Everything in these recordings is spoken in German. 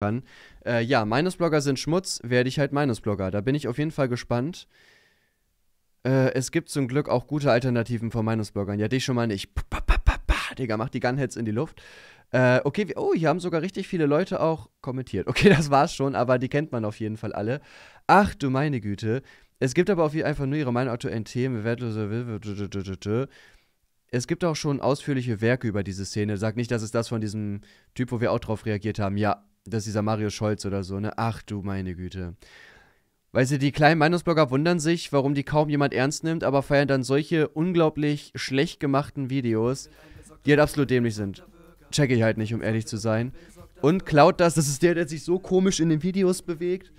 kann. Äh, ja, Minusblogger sind Schmutz, werde ich halt Minusblogger. Da bin ich auf jeden Fall gespannt. Äh, es gibt zum Glück auch gute Alternativen von Minusbloggern. Ja, dich schon mal nicht. Digga, mach die Gunheads in die Luft. Äh, okay, oh, hier haben sogar richtig viele Leute auch kommentiert. Okay, das war's schon, aber die kennt man auf jeden Fall alle. Ach du meine Güte. Es gibt aber auch einfach nur ihre Meinung aktuellen Themen. Es gibt auch schon ausführliche Werke über diese Szene. Sag nicht, das ist das von diesem Typ, wo wir auch drauf reagiert haben. Ja, das ist dieser Mario Scholz oder so, ne? Ach du meine Güte. Weißt du, die kleinen Meinungsblogger wundern sich, warum die kaum jemand ernst nimmt, aber feiern dann solche unglaublich schlecht gemachten Videos, die halt absolut dämlich sind. Checke ich halt nicht, um ehrlich zu sein. Und klaut das, das ist der, der sich so komisch in den Videos bewegt.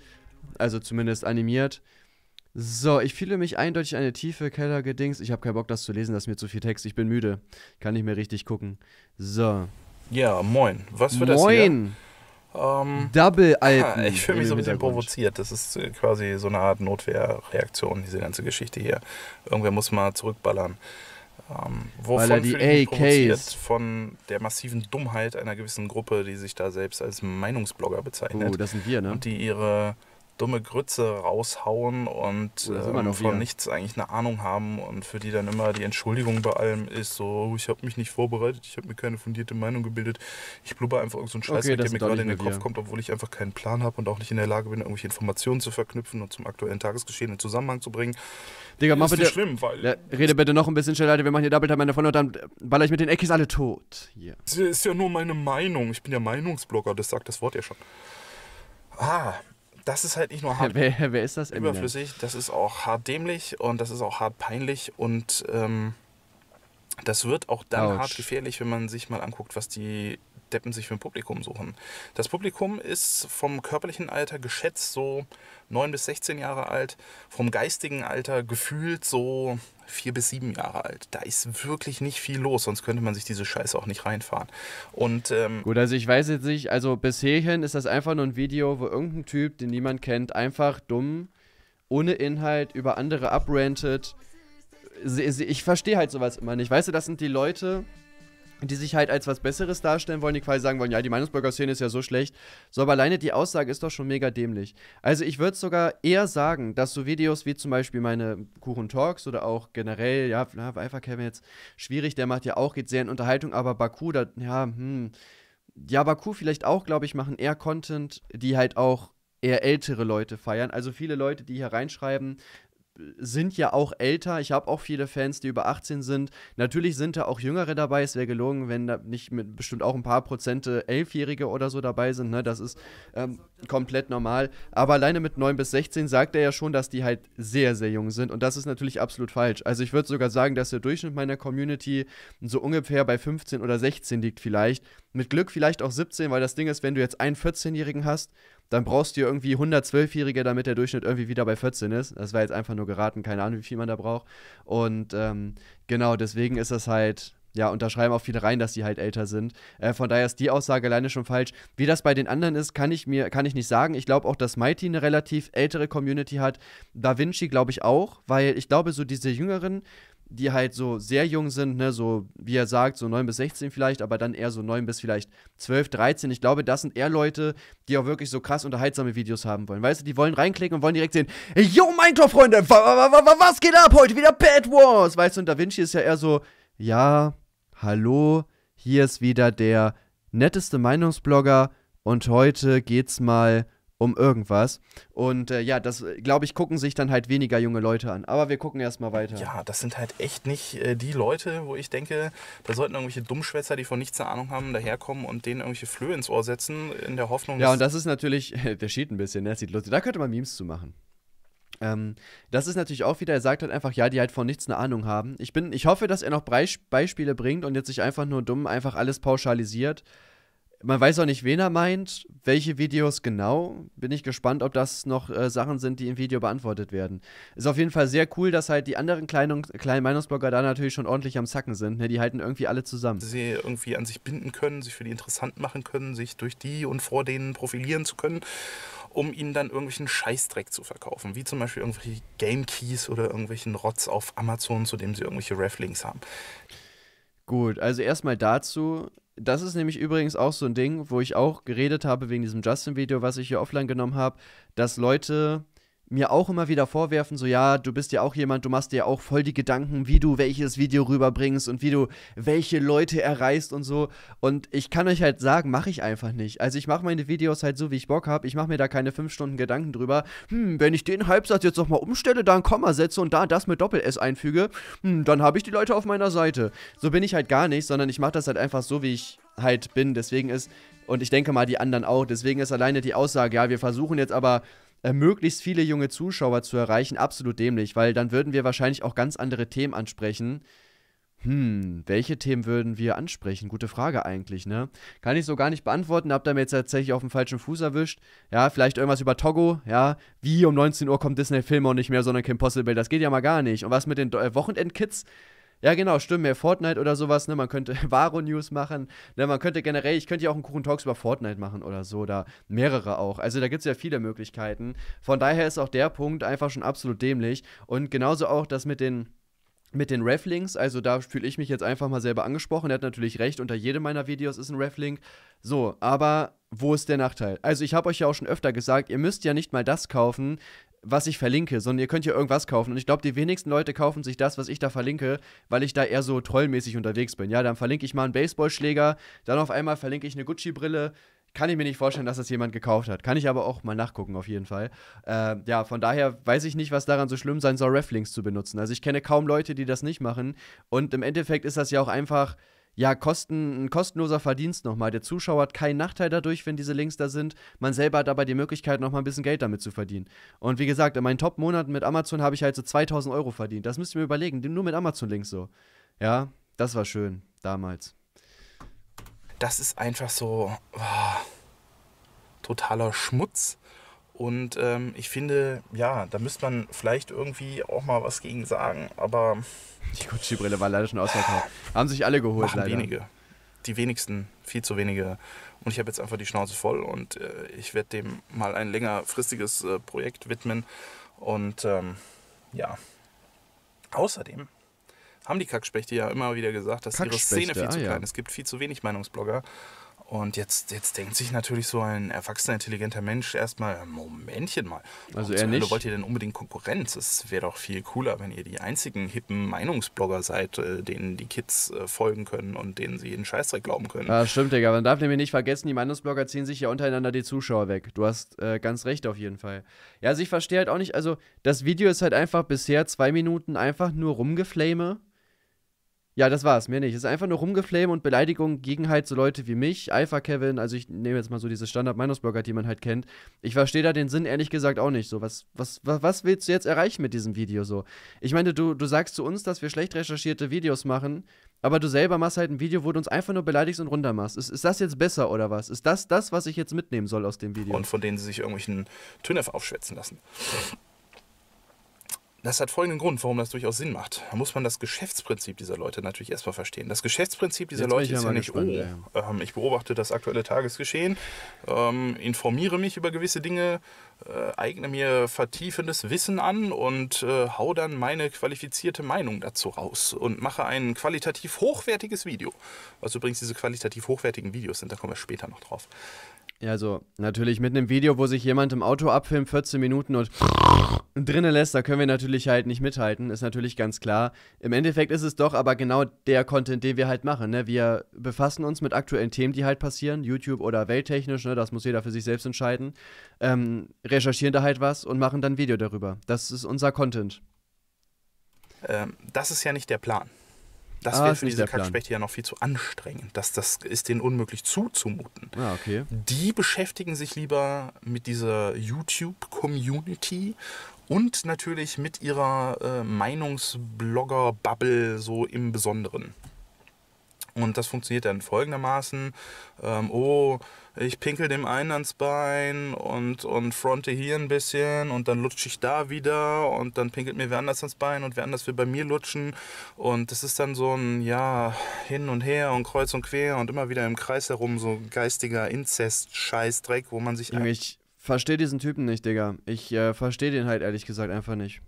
Also zumindest animiert. So, ich fühle mich eindeutig eine tiefe Kellergedings. Ich habe keinen Bock, das zu lesen, das ist mir zu viel Text. Ich bin müde. Kann nicht mehr richtig gucken. So. Ja, moin. Was für moin. das hier? Moin! Ähm, Double Alpen. Ich fühle mich so ein bisschen provoziert. Das ist äh, quasi so eine Art Notwehrreaktion, diese ganze Geschichte hier. Irgendwer muss mal zurückballern. Ähm, wovon fühle ich mich provoziert? Von der massiven Dummheit einer gewissen Gruppe, die sich da selbst als Meinungsblogger bezeichnet. Oh, das sind wir, ne? Und die ihre dumme Grütze raushauen und äh, von nichts eigentlich eine Ahnung haben und für die dann immer die Entschuldigung bei allem ist, so, oh, ich habe mich nicht vorbereitet, ich habe mir keine fundierte Meinung gebildet, ich blubber einfach irgendeinen so Scheiß, okay, der mir gerade in den Kopf wir. kommt, obwohl ich einfach keinen Plan habe und auch nicht in der Lage bin, irgendwelche Informationen zu verknüpfen und zum aktuellen Tagesgeschehen in Zusammenhang zu bringen. Digga, mach bitte, schlimm, weil ja, rede bitte noch ein bisschen schneller, Leute, wir machen hier Doppeltime davon und dann baller ich mit den Eckis alle tot. Yeah. Das ist ja nur meine Meinung, ich bin ja Meinungsblogger, das sagt das Wort ja schon. Ah, das ist halt nicht nur hart wer, wer ist das? überflüssig, das ist auch hart dämlich und das ist auch hart peinlich und ähm, das wird auch dann Ouch. hart gefährlich, wenn man sich mal anguckt, was die Deppen sich für ein Publikum suchen. Das Publikum ist vom körperlichen Alter geschätzt so 9 bis 16 Jahre alt, vom geistigen Alter gefühlt so 4 bis 7 Jahre alt. Da ist wirklich nicht viel los, sonst könnte man sich diese Scheiße auch nicht reinfahren. Und, ähm Gut, also ich weiß jetzt nicht, also bis ist das einfach nur ein Video, wo irgendein Typ, den niemand kennt, einfach dumm, ohne Inhalt über andere abrantet. Ich verstehe halt sowas immer nicht. Weißt du, das sind die Leute, die sich halt als was Besseres darstellen wollen, die quasi sagen wollen, ja, die Meinungsbürgerszene ist ja so schlecht. So, aber alleine die Aussage ist doch schon mega dämlich. Also ich würde sogar eher sagen, dass so Videos wie zum Beispiel meine Kuchen Talks oder auch generell, ja, Weifer Kevin jetzt schwierig, der macht ja auch, geht sehr in Unterhaltung, aber Baku, da, ja, hm, ja, Baku vielleicht auch, glaube ich, machen eher Content, die halt auch eher ältere Leute feiern. Also viele Leute, die hier reinschreiben, sind ja auch älter. Ich habe auch viele Fans, die über 18 sind. Natürlich sind da auch Jüngere dabei. Es wäre gelungen, wenn da nicht mit bestimmt auch ein paar Prozente Elfjährige oder so dabei sind. Ne? Das ist ähm, komplett normal. Aber alleine mit 9 bis 16 sagt er ja schon, dass die halt sehr, sehr jung sind. Und das ist natürlich absolut falsch. Also ich würde sogar sagen, dass der Durchschnitt meiner Community so ungefähr bei 15 oder 16 liegt vielleicht. Mit Glück vielleicht auch 17, weil das Ding ist, wenn du jetzt einen 14-Jährigen hast, dann brauchst du irgendwie 112-Jährige, damit der Durchschnitt irgendwie wieder bei 14 ist. Das war jetzt einfach nur geraten, keine Ahnung, wie viel man da braucht. Und ähm, genau, deswegen ist das halt ja, und da schreiben auch viele rein, dass sie halt älter sind. Äh, von daher ist die Aussage alleine schon falsch. Wie das bei den anderen ist, kann ich mir, kann ich nicht sagen. Ich glaube auch, dass Mighty eine relativ ältere Community hat. Da Vinci, glaube ich, auch, weil ich glaube, so diese Jüngeren, die halt so sehr jung sind, ne, so wie er sagt, so 9 bis 16 vielleicht, aber dann eher so 9 bis vielleicht 12, 13. Ich glaube, das sind eher Leute, die auch wirklich so krass unterhaltsame Videos haben wollen. Weißt du, die wollen reinklicken und wollen direkt sehen, yo, Minecraft, Freunde, was geht ab heute? Wieder Bad Wars! Weißt du, und Da Vinci ist ja eher so, ja, hallo, hier ist wieder der netteste Meinungsblogger und heute geht's mal um um irgendwas. Und äh, ja, das, glaube ich, gucken sich dann halt weniger junge Leute an. Aber wir gucken erstmal weiter. Ja, das sind halt echt nicht äh, die Leute, wo ich denke, da sollten irgendwelche Dummschwätzer, die von nichts eine Ahnung haben, daherkommen und denen irgendwelche Flöhe ins Ohr setzen, in der Hoffnung. Ja, und das ist natürlich, der schied ein bisschen, ne? sieht lustig. Da könnte man Memes zu machen. Ähm, das ist natürlich auch wieder, er sagt halt einfach, ja, die halt von nichts eine Ahnung haben. Ich bin, ich hoffe, dass er noch Beis Beispiele bringt und jetzt sich einfach nur dumm einfach alles pauschalisiert man weiß auch nicht, wen er meint, welche Videos genau. Bin ich gespannt, ob das noch äh, Sachen sind, die im Video beantwortet werden. Ist auf jeden Fall sehr cool, dass halt die anderen kleinen, kleinen Meinungsblogger da natürlich schon ordentlich am Zacken sind. Ne? Die halten irgendwie alle zusammen. Sie irgendwie an sich binden können, sich für die interessant machen können, sich durch die und vor denen profilieren zu können, um ihnen dann irgendwelchen Scheißdreck zu verkaufen. Wie zum Beispiel irgendwelche Game Keys oder irgendwelchen Rotz auf Amazon, zu dem sie irgendwelche Reflinks haben. Gut, also erstmal dazu das ist nämlich übrigens auch so ein Ding, wo ich auch geredet habe wegen diesem Justin-Video, was ich hier offline genommen habe, dass Leute mir auch immer wieder vorwerfen, so ja, du bist ja auch jemand, du machst dir ja auch voll die Gedanken, wie du welches Video rüberbringst und wie du welche Leute erreichst und so. Und ich kann euch halt sagen, mache ich einfach nicht. Also ich mache meine Videos halt so, wie ich Bock habe. Ich mache mir da keine fünf Stunden Gedanken drüber. Hm, wenn ich den Halbsatz jetzt nochmal umstelle, da ein Komma setze und da das mit Doppel-S einfüge, hm, dann habe ich die Leute auf meiner Seite. So bin ich halt gar nicht, sondern ich mache das halt einfach so, wie ich halt bin. Deswegen ist, und ich denke mal die anderen auch, deswegen ist alleine die Aussage, ja, wir versuchen jetzt aber äh, möglichst viele junge Zuschauer zu erreichen, absolut dämlich, weil dann würden wir wahrscheinlich auch ganz andere Themen ansprechen. Hm, welche Themen würden wir ansprechen? Gute Frage eigentlich, ne? Kann ich so gar nicht beantworten, hab da mir jetzt tatsächlich auf dem falschen Fuß erwischt. Ja, vielleicht irgendwas über Togo, ja. Wie um 19 Uhr kommt disney Film auch nicht mehr, sondern Kim Possible, das geht ja mal gar nicht. Und was mit den äh, Wochenendkids? Ja, genau, stimmt, mehr Fortnite oder sowas, ne? Man könnte Varo-News machen, ne? Man könnte generell, ich könnte ja auch einen Kuchen Talks über Fortnite machen oder so, oder mehrere auch. Also da gibt es ja viele Möglichkeiten. Von daher ist auch der Punkt einfach schon absolut dämlich. Und genauso auch das mit den mit den Reflinks, also da fühle ich mich jetzt einfach mal selber angesprochen. Er hat natürlich recht, unter jedem meiner Videos ist ein Reflink. So, aber wo ist der Nachteil? Also, ich habe euch ja auch schon öfter gesagt, ihr müsst ja nicht mal das kaufen, was ich verlinke, sondern ihr könnt ja irgendwas kaufen. Und ich glaube, die wenigsten Leute kaufen sich das, was ich da verlinke, weil ich da eher so trollmäßig unterwegs bin. Ja, dann verlinke ich mal einen Baseballschläger, dann auf einmal verlinke ich eine Gucci-Brille. Kann ich mir nicht vorstellen, dass das jemand gekauft hat. Kann ich aber auch mal nachgucken, auf jeden Fall. Äh, ja, von daher weiß ich nicht, was daran so schlimm sein soll, Rafflings zu benutzen. Also ich kenne kaum Leute, die das nicht machen. Und im Endeffekt ist das ja auch einfach ja, kosten, ein kostenloser Verdienst nochmal. Der Zuschauer hat keinen Nachteil dadurch, wenn diese Links da sind. Man selber hat aber die Möglichkeit, nochmal ein bisschen Geld damit zu verdienen. Und wie gesagt, in meinen Top-Monaten mit Amazon habe ich halt so 2000 Euro verdient. Das müsst ihr mir überlegen, nur mit Amazon-Links so. Ja, das war schön, damals. Das ist einfach so oh, totaler Schmutz. Und ähm, ich finde, ja, da müsste man vielleicht irgendwie auch mal was gegen sagen, aber. Die Gucci-Brille war leider schon ausverkauft. Haben sich alle geholt, leider. Wenige. Die wenigsten, viel zu wenige. Und ich habe jetzt einfach die Schnauze voll und äh, ich werde dem mal ein längerfristiges äh, Projekt widmen. Und ähm, ja. Außerdem haben die Kackspechte ja immer wieder gesagt, dass ihre Szene viel ah, zu klein ist. Ja. Es gibt viel zu wenig Meinungsblogger. Und jetzt, jetzt denkt sich natürlich so ein erwachsener, intelligenter Mensch erstmal, äh, Momentchen mal, also er nicht. wollt ihr denn unbedingt Konkurrenz? Es wäre doch viel cooler, wenn ihr die einzigen hippen Meinungsblogger seid, äh, denen die Kids äh, folgen können und denen sie jeden Scheißdreck glauben können. Ja, ah, stimmt, Digga. Man darf nämlich nicht vergessen, die Meinungsblogger ziehen sich ja untereinander die Zuschauer weg. Du hast äh, ganz recht auf jeden Fall. Ja, also ich verstehe halt auch nicht, also das Video ist halt einfach bisher zwei Minuten einfach nur rumgeflame ja, das war's, mehr nicht. Es ist einfach nur Rumgeflame und Beleidigung gegen halt so Leute wie mich, Alpha Kevin, also ich nehme jetzt mal so diese Standard-Meinungsblogger, die man halt kennt. Ich verstehe da den Sinn ehrlich gesagt auch nicht so. Was, was, was willst du jetzt erreichen mit diesem Video so? Ich meine, du, du sagst zu uns, dass wir schlecht recherchierte Videos machen, aber du selber machst halt ein Video, wo du uns einfach nur beleidigst und runtermachst. Ist, ist das jetzt besser oder was? Ist das das, was ich jetzt mitnehmen soll aus dem Video? Und von denen sie sich irgendwelchen Tünef aufschwätzen lassen. Das hat folgenden Grund, warum das durchaus Sinn macht. Da muss man das Geschäftsprinzip dieser Leute natürlich erstmal verstehen. Das Geschäftsprinzip dieser Jetzt Leute ist ja nicht, oh, gespannt, oh, ähm, ich beobachte das aktuelle Tagesgeschehen, ähm, informiere mich über gewisse Dinge, äh, eigne mir vertiefendes Wissen an und äh, hau dann meine qualifizierte Meinung dazu raus und mache ein qualitativ hochwertiges Video. Was übrigens diese qualitativ hochwertigen Videos sind, da kommen wir später noch drauf. Ja, also natürlich mit einem Video, wo sich jemand im Auto abfilmt, 14 Minuten und drinnen lässt, da können wir natürlich halt nicht mithalten, ist natürlich ganz klar. Im Endeffekt ist es doch aber genau der Content, den wir halt machen. Ne? Wir befassen uns mit aktuellen Themen, die halt passieren, YouTube oder welttechnisch, ne? das muss jeder für sich selbst entscheiden, ähm, recherchieren da halt was und machen dann ein Video darüber. Das ist unser Content. Ähm, das ist ja nicht der Plan. Das ah, wäre für diese Kackspechte ja noch viel zu anstrengend. Das, das ist denen unmöglich zuzumuten. Ah, okay. Die beschäftigen sich lieber mit dieser YouTube-Community und natürlich mit ihrer äh, Meinungsblogger-Bubble so im Besonderen. Und das funktioniert dann folgendermaßen. Ähm, oh, ich pinkel dem einen ans Bein und, und fronte hier ein bisschen und dann lutsche ich da wieder und dann pinkelt mir wer anders ans Bein und wer anders will bei mir lutschen. Und das ist dann so ein, ja, hin und her und kreuz und quer und immer wieder im Kreis herum, so geistiger Inzest-Scheißdreck, wo man sich... Ich verstehe diesen Typen nicht, Digga. Ich äh, verstehe den halt ehrlich gesagt einfach nicht.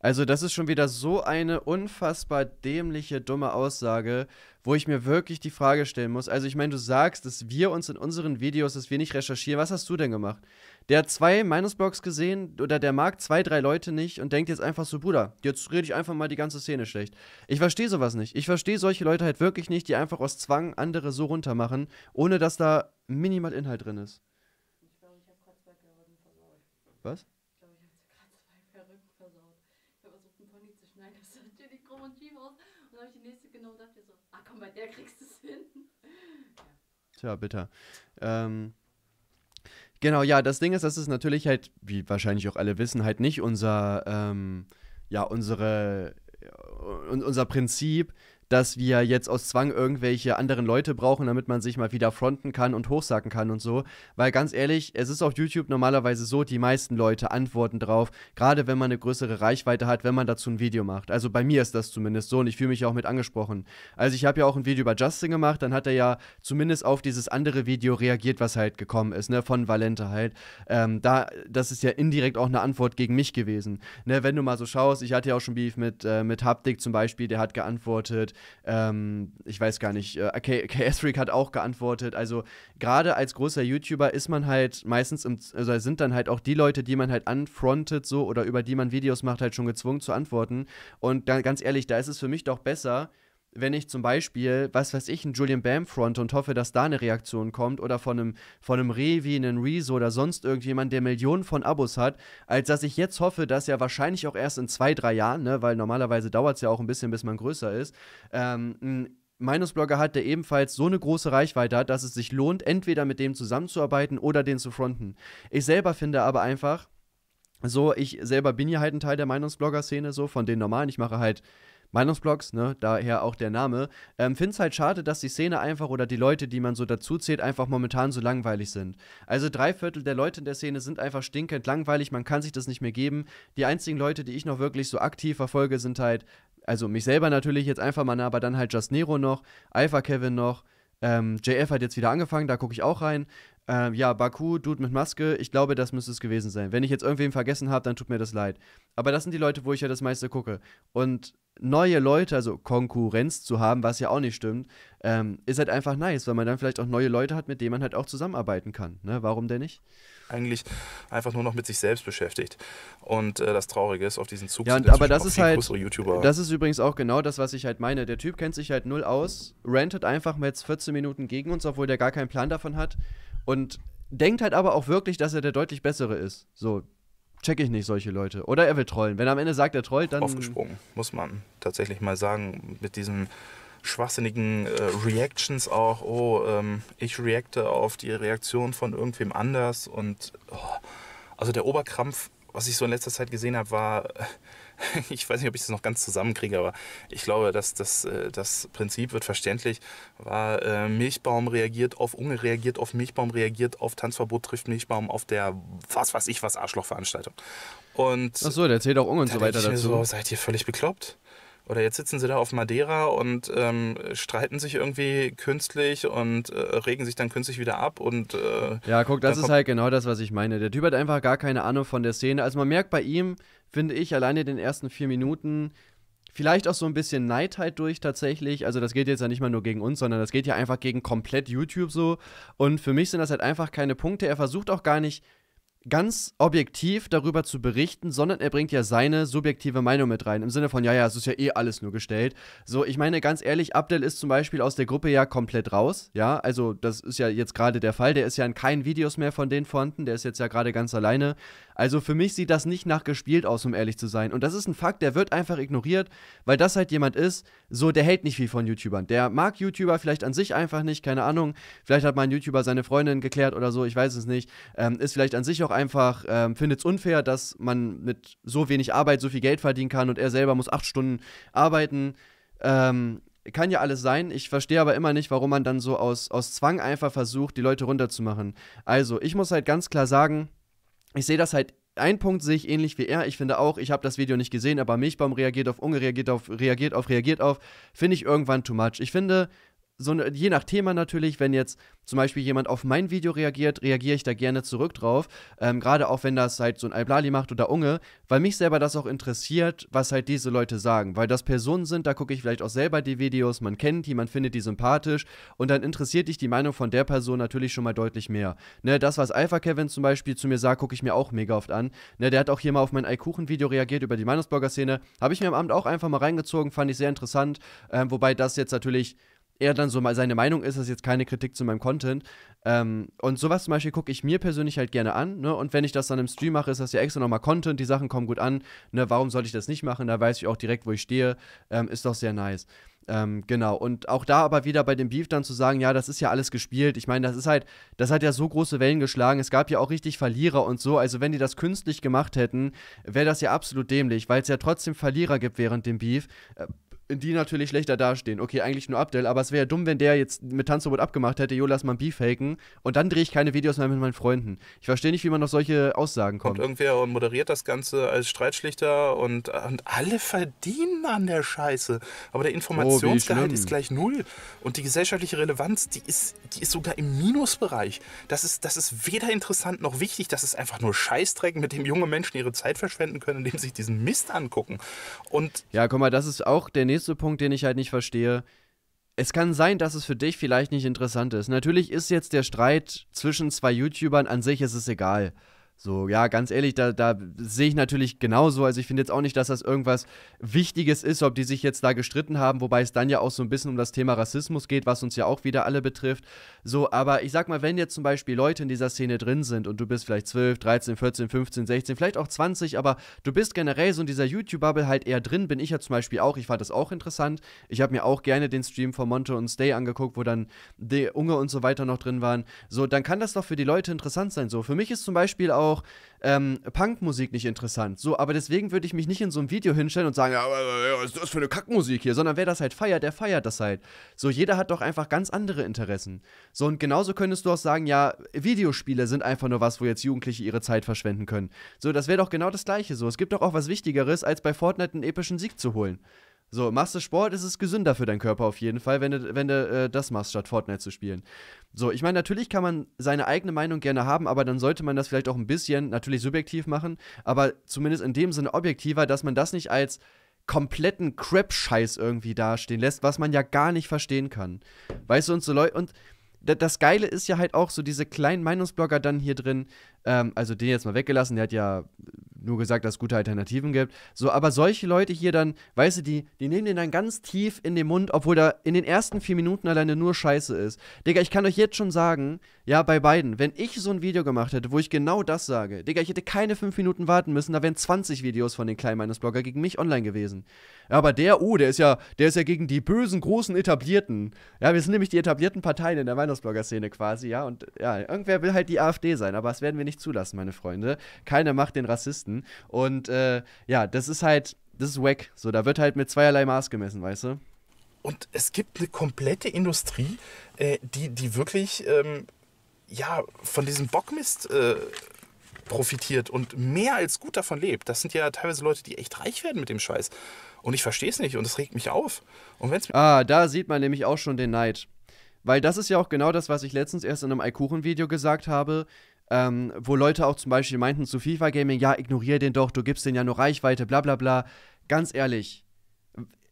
Also, das ist schon wieder so eine unfassbar dämliche, dumme Aussage, wo ich mir wirklich die Frage stellen muss. Also, ich meine, du sagst, dass wir uns in unseren Videos, dass wir nicht recherchieren. Was hast du denn gemacht? Der hat zwei Meinungsblogs gesehen oder der mag zwei, drei Leute nicht und denkt jetzt einfach so, Bruder, jetzt rede ich einfach mal die ganze Szene schlecht. Ich verstehe sowas nicht. Ich verstehe solche Leute halt wirklich nicht, die einfach aus Zwang andere so runtermachen, ohne dass da minimal Inhalt drin ist. Ich glaube, ich habe gerade zwei Was? bei der kriegst du es hin. Tja, bitter. Ähm, genau, ja, das Ding ist, das ist natürlich halt, wie wahrscheinlich auch alle wissen, halt nicht unser, ähm, ja, unsere, unser Prinzip, dass wir jetzt aus Zwang irgendwelche anderen Leute brauchen, damit man sich mal wieder fronten kann und hochsacken kann und so. Weil ganz ehrlich, es ist auf YouTube normalerweise so, die meisten Leute antworten drauf, gerade wenn man eine größere Reichweite hat, wenn man dazu ein Video macht. Also bei mir ist das zumindest so und ich fühle mich auch mit angesprochen. Also ich habe ja auch ein Video über Justin gemacht, dann hat er ja zumindest auf dieses andere Video reagiert, was halt gekommen ist, ne, von Valente halt. Ähm, da, das ist ja indirekt auch eine Antwort gegen mich gewesen. Ne, wenn du mal so schaust, ich hatte ja auch schon Beef mit, äh, mit Haptik zum Beispiel, der hat geantwortet, ähm, ich weiß gar nicht, äh, KS hat auch geantwortet. Also gerade als großer YouTuber ist man halt meistens, im, also sind dann halt auch die Leute, die man halt anfrontet so oder über die man Videos macht, halt schon gezwungen zu antworten. Und dann ganz ehrlich, da ist es für mich doch besser, wenn ich zum Beispiel, was weiß ich, einen Julian Bam front und hoffe, dass da eine Reaktion kommt oder von einem, von einem Revi, einen Rezo oder sonst irgendjemand, der Millionen von Abos hat, als dass ich jetzt hoffe, dass er wahrscheinlich auch erst in zwei, drei Jahren, ne, weil normalerweise dauert es ja auch ein bisschen, bis man größer ist, ähm, ein Meinungsblogger hat, der ebenfalls so eine große Reichweite hat, dass es sich lohnt, entweder mit dem zusammenzuarbeiten oder den zu fronten. Ich selber finde aber einfach, so, ich selber bin ja halt ein Teil der Meinungsblogger-Szene, so von den normalen, ich mache halt Meinungsblogs, ne, daher auch der Name. Ähm, Finde es halt schade, dass die Szene einfach oder die Leute, die man so dazu zählt, einfach momentan so langweilig sind. Also drei Viertel der Leute in der Szene sind einfach stinkend langweilig, man kann sich das nicht mehr geben. Die einzigen Leute, die ich noch wirklich so aktiv verfolge, sind halt, also mich selber natürlich jetzt einfach mal, ne, aber dann halt Just Nero noch, Alpha Kevin noch, ähm, JF hat jetzt wieder angefangen, da gucke ich auch rein. Ähm, ja, Baku, Dude mit Maske, ich glaube, das müsste es gewesen sein. Wenn ich jetzt irgendwen vergessen habe, dann tut mir das leid. Aber das sind die Leute, wo ich ja das meiste gucke. Und neue Leute, also Konkurrenz zu haben, was ja auch nicht stimmt, ähm, ist halt einfach nice, weil man dann vielleicht auch neue Leute hat, mit denen man halt auch zusammenarbeiten kann. Ne? Warum denn nicht? Eigentlich einfach nur noch mit sich selbst beschäftigt. Und äh, das Traurige ist, auf diesen Zug ja, und, aber das ist halt, das ist übrigens auch genau das, was ich halt meine. Der Typ kennt sich halt null aus, rantet einfach mal jetzt 14 Minuten gegen uns, obwohl der gar keinen Plan davon hat und denkt halt aber auch wirklich, dass er der deutlich bessere ist. So, check ich nicht solche Leute. Oder er will trollen. Wenn er am Ende sagt, er trollt, dann. Aufgesprungen, muss man tatsächlich mal sagen. Mit diesen schwachsinnigen äh, Reactions auch. Oh, ähm, ich reacte auf die Reaktion von irgendwem anders. Und oh, also der Oberkrampf, was ich so in letzter Zeit gesehen habe, war. Äh, ich weiß nicht, ob ich das noch ganz zusammenkriege, aber ich glaube, dass das, äh, das Prinzip wird verständlich, war äh, Milchbaum reagiert auf Unge, reagiert auf Milchbaum, reagiert auf Tanzverbot, trifft Milchbaum auf der was weiß ich was Arschlochveranstaltung. Und Ach so, der erzählt auch Unge und so weiter dazu. So, seid ihr völlig bekloppt? Oder jetzt sitzen sie da auf Madeira und ähm, streiten sich irgendwie künstlich und äh, regen sich dann künstlich wieder ab und. Äh, ja, guck, das ist halt genau das, was ich meine. Der Typ hat einfach gar keine Ahnung von der Szene. Also man merkt bei ihm, finde ich, alleine in den ersten vier Minuten, Vielleicht auch so ein bisschen Neid halt durch tatsächlich. Also das geht jetzt ja nicht mal nur gegen uns, sondern das geht ja einfach gegen komplett YouTube so. Und für mich sind das halt einfach keine Punkte. Er versucht auch gar nicht ganz objektiv darüber zu berichten, sondern er bringt ja seine subjektive Meinung mit rein. Im Sinne von, ja, ja, es ist ja eh alles nur gestellt. So, ich meine, ganz ehrlich, Abdel ist zum Beispiel aus der Gruppe ja komplett raus. Ja, also das ist ja jetzt gerade der Fall. Der ist ja in keinen Videos mehr von denen vorhanden. Der ist jetzt ja gerade ganz alleine. Also für mich sieht das nicht nach gespielt aus, um ehrlich zu sein. Und das ist ein Fakt, der wird einfach ignoriert, weil das halt jemand ist, so der hält nicht viel von YouTubern. Der mag YouTuber vielleicht an sich einfach nicht, keine Ahnung. Vielleicht hat mal ein YouTuber seine Freundin geklärt oder so, ich weiß es nicht. Ähm, ist vielleicht an sich auch einfach, ähm, findet es unfair, dass man mit so wenig Arbeit so viel Geld verdienen kann und er selber muss acht Stunden arbeiten. Ähm, kann ja alles sein. Ich verstehe aber immer nicht, warum man dann so aus, aus Zwang einfach versucht, die Leute runterzumachen. Also, ich muss halt ganz klar sagen, ich sehe das halt ein Punkt sehe ich ähnlich wie er. Ich finde auch, ich habe das Video nicht gesehen, aber Milchbaum reagiert auf Unge, reagiert auf, reagiert auf, reagiert auf. Finde ich irgendwann too much. Ich finde, so eine, je nach Thema natürlich, wenn jetzt zum Beispiel jemand auf mein Video reagiert, reagiere ich da gerne zurück drauf. Ähm, Gerade auch wenn das halt so ein Alblali macht oder Unge, weil mich selber das auch interessiert, was halt diese Leute sagen. Weil das Personen sind, da gucke ich vielleicht auch selber die Videos, man kennt die, man findet die sympathisch und dann interessiert dich die Meinung von der Person natürlich schon mal deutlich mehr. Ne, das, was Alpha Kevin zum Beispiel zu mir sagt, gucke ich mir auch mega oft an. Ne, der hat auch hier mal auf mein Eikuchen-Video reagiert über die Meinungsblogger-Szene. Habe ich mir am Abend auch einfach mal reingezogen, fand ich sehr interessant. Ähm, wobei das jetzt natürlich eher dann so mal seine Meinung ist, das ist jetzt keine Kritik zu meinem Content. Ähm, und sowas zum Beispiel gucke ich mir persönlich halt gerne an. Ne? Und wenn ich das dann im Stream mache, ist das ja extra nochmal Content, die Sachen kommen gut an. Ne? Warum sollte ich das nicht machen? Da weiß ich auch direkt, wo ich stehe. Ähm, ist doch sehr nice. Ähm, genau, und auch da aber wieder bei dem Beef dann zu sagen, ja, das ist ja alles gespielt. Ich meine, das ist halt, das hat ja so große Wellen geschlagen. Es gab ja auch richtig Verlierer und so. Also, wenn die das künstlich gemacht hätten, wäre das ja absolut dämlich, weil es ja trotzdem Verlierer gibt während dem Beef. Äh, die natürlich schlechter dastehen. Okay, eigentlich nur Abdel, aber es wäre ja dumm, wenn der jetzt mit Tanzobot abgemacht hätte, jo, lass mal ein Beef haken und dann drehe ich keine Videos mehr mit meinen Freunden. Ich verstehe nicht, wie man auf solche Aussagen kommt. Und irgendwer und moderiert das Ganze als Streitschlichter und, und alle verdienen an der Scheiße. Aber der Informationsgehalt oh, ist gleich null. Und die gesellschaftliche Relevanz, die ist, die ist sogar im Minusbereich. Das ist, das ist weder interessant noch wichtig. Das ist einfach nur Scheißdreck, mit dem junge Menschen ihre Zeit verschwenden können, indem sie sich diesen Mist angucken. Und ja, guck mal, das ist auch der nächste nächste Punkt, den ich halt nicht verstehe, es kann sein, dass es für dich vielleicht nicht interessant ist. Natürlich ist jetzt der Streit zwischen zwei YouTubern an sich, ist es egal. So, ja, ganz ehrlich, da, da sehe ich natürlich genauso. Also ich finde jetzt auch nicht, dass das irgendwas Wichtiges ist, ob die sich jetzt da gestritten haben, wobei es dann ja auch so ein bisschen um das Thema Rassismus geht, was uns ja auch wieder alle betrifft. So, aber ich sag mal, wenn jetzt zum Beispiel Leute in dieser Szene drin sind und du bist vielleicht 12, 13, 14, 15, 16, vielleicht auch 20, aber du bist generell so in dieser YouTube-Bubble halt eher drin, bin ich ja zum Beispiel auch. Ich fand das auch interessant. Ich habe mir auch gerne den Stream von Monte und Stay angeguckt, wo dann De Unge und so weiter noch drin waren. So, dann kann das doch für die Leute interessant sein. So, für mich ist zum Beispiel auch auch ähm, Punkmusik nicht interessant. So, aber deswegen würde ich mich nicht in so einem Video hinstellen und sagen, ja, was ist das für eine Kackmusik hier, sondern wer das halt feiert, der feiert das halt. So, jeder hat doch einfach ganz andere Interessen. So, und genauso könntest du auch sagen, ja, Videospiele sind einfach nur was, wo jetzt Jugendliche ihre Zeit verschwenden können. So, das wäre doch genau das Gleiche so. Es gibt doch auch was Wichtigeres, als bei Fortnite einen epischen Sieg zu holen. So, machst du Sport, ist es gesünder für deinen Körper auf jeden Fall, wenn du, wenn du äh, das machst, statt Fortnite zu spielen. So, ich meine, natürlich kann man seine eigene Meinung gerne haben, aber dann sollte man das vielleicht auch ein bisschen, natürlich subjektiv machen, aber zumindest in dem Sinne objektiver, dass man das nicht als kompletten Crap-Scheiß irgendwie dastehen lässt, was man ja gar nicht verstehen kann. Weißt du, und so Leute, und das Geile ist ja halt auch so diese kleinen Meinungsblogger dann hier drin, ähm, also den jetzt mal weggelassen, der hat ja nur gesagt, dass es gute Alternativen gibt. So, aber solche Leute hier dann, weißt du, die, die nehmen den dann ganz tief in den Mund, obwohl da in den ersten vier Minuten alleine nur Scheiße ist. Digga, ich kann euch jetzt schon sagen, ja, bei beiden, wenn ich so ein Video gemacht hätte, wo ich genau das sage, Digga, ich hätte keine fünf Minuten warten müssen, da wären 20 Videos von den kleinen meines Blogger gegen mich online gewesen. Ja, Aber der, oh, der ist ja, der ist ja gegen die bösen, großen Etablierten. Ja, wir sind nämlich die etablierten Parteien in der Meinungsblogger-Szene quasi, ja. Und ja, irgendwer will halt die AfD sein, aber das werden wir nicht nicht zulassen, meine Freunde. Keiner macht den Rassisten. Und äh, ja, das ist halt, das ist wack. So, da wird halt mit zweierlei Maß gemessen, weißt du? Und es gibt eine komplette Industrie, äh, die, die wirklich ähm, ja, von diesem Bockmist äh, profitiert und mehr als gut davon lebt. Das sind ja teilweise Leute, die echt reich werden mit dem Scheiß. Und ich verstehe es nicht und es regt mich auf. Und wenn's ah, da sieht man nämlich auch schon den Neid. Weil das ist ja auch genau das, was ich letztens erst in einem Eikuchen-Video gesagt habe ähm, wo Leute auch zum Beispiel meinten zu FIFA Gaming, ja, ignoriere den doch, du gibst den ja nur Reichweite, bla bla bla. Ganz ehrlich,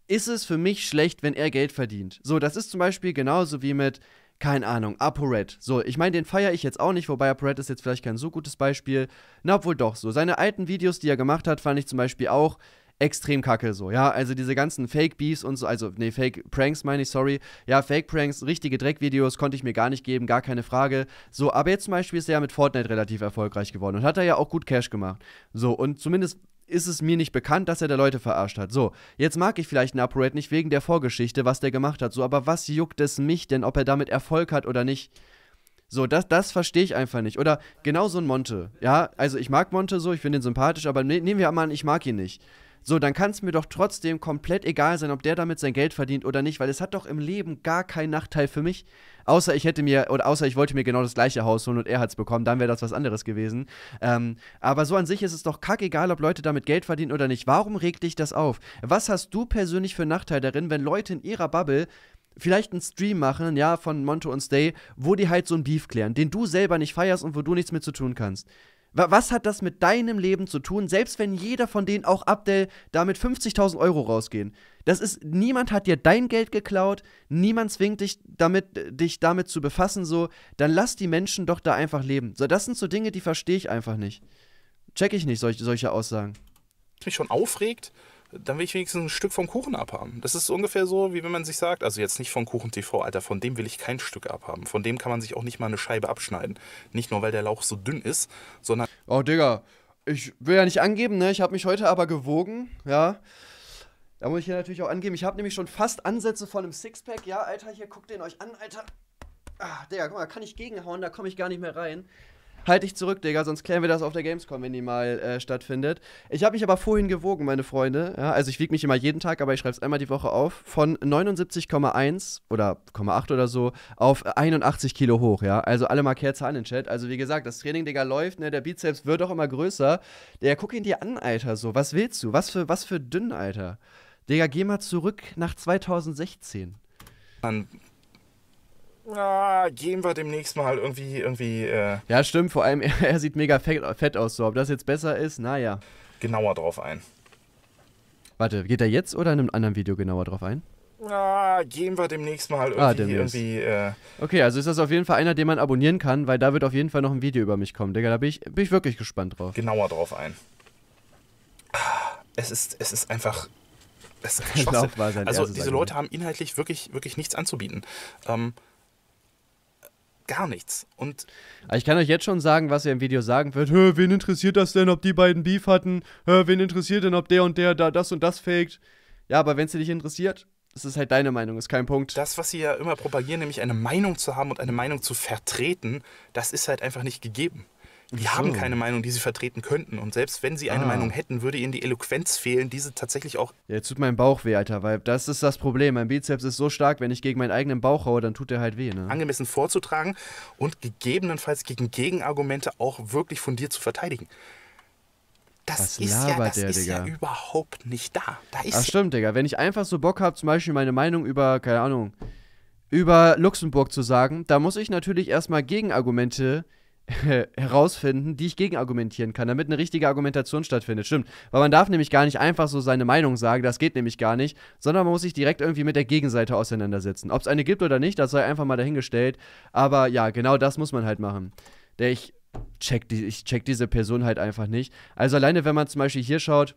ist es für mich schlecht, wenn er Geld verdient? So, das ist zum Beispiel genauso wie mit, keine Ahnung, ApoRed. So, ich meine, den feiere ich jetzt auch nicht, wobei ApoRed ist jetzt vielleicht kein so gutes Beispiel. Na, obwohl doch, so. Seine alten Videos, die er gemacht hat, fand ich zum Beispiel auch extrem kacke so, ja. Also diese ganzen Fake-Beefs und so, also, nee, Fake-Pranks meine ich, sorry. Ja, Fake-Pranks, richtige Dreckvideos konnte ich mir gar nicht geben, gar keine Frage. So, aber jetzt zum Beispiel ist er ja mit Fortnite relativ erfolgreich geworden und hat er ja auch gut Cash gemacht. So, und zumindest ist es mir nicht bekannt, dass er da Leute verarscht hat. So, jetzt mag ich vielleicht Naporet nicht wegen der Vorgeschichte, was der gemacht hat, so, aber was juckt es mich denn, ob er damit Erfolg hat oder nicht? So, das, das verstehe ich einfach nicht. Oder genau so ein Monte. Ja, also ich mag Monte so, ich finde ihn sympathisch, aber ne, nehmen wir mal an, ich mag ihn nicht. So, dann kann es mir doch trotzdem komplett egal sein, ob der damit sein Geld verdient oder nicht, weil es hat doch im Leben gar keinen Nachteil für mich. Außer ich hätte mir, oder außer ich wollte mir genau das gleiche Haus holen und er hat es bekommen, dann wäre das was anderes gewesen. Ähm, aber so an sich ist es doch kackegal, ob Leute damit Geld verdienen oder nicht. Warum regt dich das auf? Was hast du persönlich für einen Nachteil darin, wenn Leute in ihrer Bubble vielleicht einen Stream machen, ja, von Monto und Stay, wo die halt so ein Beef klären, den du selber nicht feierst und wo du nichts mit zu tun kannst? Was hat das mit deinem Leben zu tun, selbst wenn jeder von denen, auch Abdel, damit 50.000 Euro rausgehen? Das ist, niemand hat dir dein Geld geklaut, niemand zwingt dich damit, äh, dich damit zu befassen, so, dann lass die Menschen doch da einfach leben. So, das sind so Dinge, die verstehe ich einfach nicht. Check ich nicht, solche, solche Aussagen. Was mich schon aufregt, dann will ich wenigstens ein Stück vom Kuchen abhaben. Das ist ungefähr so, wie wenn man sich sagt, also jetzt nicht von Kuchen TV, Alter, von dem will ich kein Stück abhaben. Von dem kann man sich auch nicht mal eine Scheibe abschneiden. Nicht nur, weil der Lauch so dünn ist, sondern... Oh, Digga, ich will ja nicht angeben, ne? Ich habe mich heute aber gewogen, ja. Da muss ich hier natürlich auch angeben. Ich habe nämlich schon fast Ansätze von einem Sixpack. Ja, Alter, hier, guckt den euch an, Alter. Ah, Digga, guck mal, da kann ich gegenhauen, da komme ich gar nicht mehr rein halt dich zurück, Digga, sonst klären wir das auf der Gamescom, wenn die mal äh, stattfindet. Ich habe mich aber vorhin gewogen, meine Freunde. Ja, also ich wiege mich immer jeden Tag, aber ich schreibe es einmal die Woche auf. Von 79,1 oder 0,8 oder so auf 81 Kilo hoch, ja. Also alle mal Kehrzahlen in Chat. Also wie gesagt, das Training, Digga, läuft, ne? Der Bizeps wird auch immer größer. Digga, guck ihn dir an, Alter, so. Was willst du? Was für, was für dünn, Alter. Digga, geh mal zurück nach 2016. Dann ah, gehen wir demnächst mal irgendwie, irgendwie. Äh ja, stimmt, vor allem er sieht mega fett, aus, so. Ob das jetzt besser ist, naja. Genauer drauf ein. Warte, geht er jetzt oder in einem anderen Video genauer drauf ein? Ah, gehen wir demnächst mal ah, irgendwie. Ah, demnächst. irgendwie äh okay, also ist das auf jeden Fall einer, den man abonnieren kann, weil da wird auf jeden Fall noch ein Video über mich kommen, Digga. Da bin ich, bin ich wirklich gespannt drauf. Genauer drauf ein. Es ist, es ist einfach Es ist glaub, war sein Also diese Leute haben inhaltlich wirklich, wirklich nichts anzubieten. Ähm, gar nichts. Und also ich kann euch jetzt schon sagen, was ihr im Video sagen wird. Wen interessiert das denn, ob die beiden Beef hatten? Hö, wen interessiert denn, ob der und der da das und das faked? Ja, aber wenn es dich interessiert, es ist halt deine Meinung, ist kein Punkt. Das, was sie ja immer propagieren, nämlich eine Meinung zu haben und eine Meinung zu vertreten, das ist halt einfach nicht gegeben. Die so. haben keine Meinung, die sie vertreten könnten. Und selbst wenn sie eine ah. Meinung hätten, würde ihnen die Eloquenz fehlen, diese tatsächlich auch. Ja, jetzt tut mein Bauch weh, Alter, weil das ist das Problem. Mein Bizeps ist so stark, wenn ich gegen meinen eigenen Bauch haue, dann tut der halt weh. Ne? Angemessen vorzutragen und gegebenenfalls gegen Gegenargumente auch wirklich von dir zu verteidigen. Das Was ist, ja, das der, ist ja überhaupt nicht da. da ist Ach stimmt, Digga. Wenn ich einfach so Bock habe, zum Beispiel meine Meinung über, keine Ahnung, über Luxemburg zu sagen, da muss ich natürlich erstmal Gegenargumente herausfinden, die ich gegenargumentieren kann, damit eine richtige Argumentation stattfindet. Stimmt. Weil man darf nämlich gar nicht einfach so seine Meinung sagen, das geht nämlich gar nicht, sondern man muss sich direkt irgendwie mit der Gegenseite auseinandersetzen. Ob es eine gibt oder nicht, das sei einfach mal dahingestellt. Aber ja, genau das muss man halt machen. Der ich check, die, ich check diese Person halt einfach nicht. Also alleine, wenn man zum Beispiel hier schaut,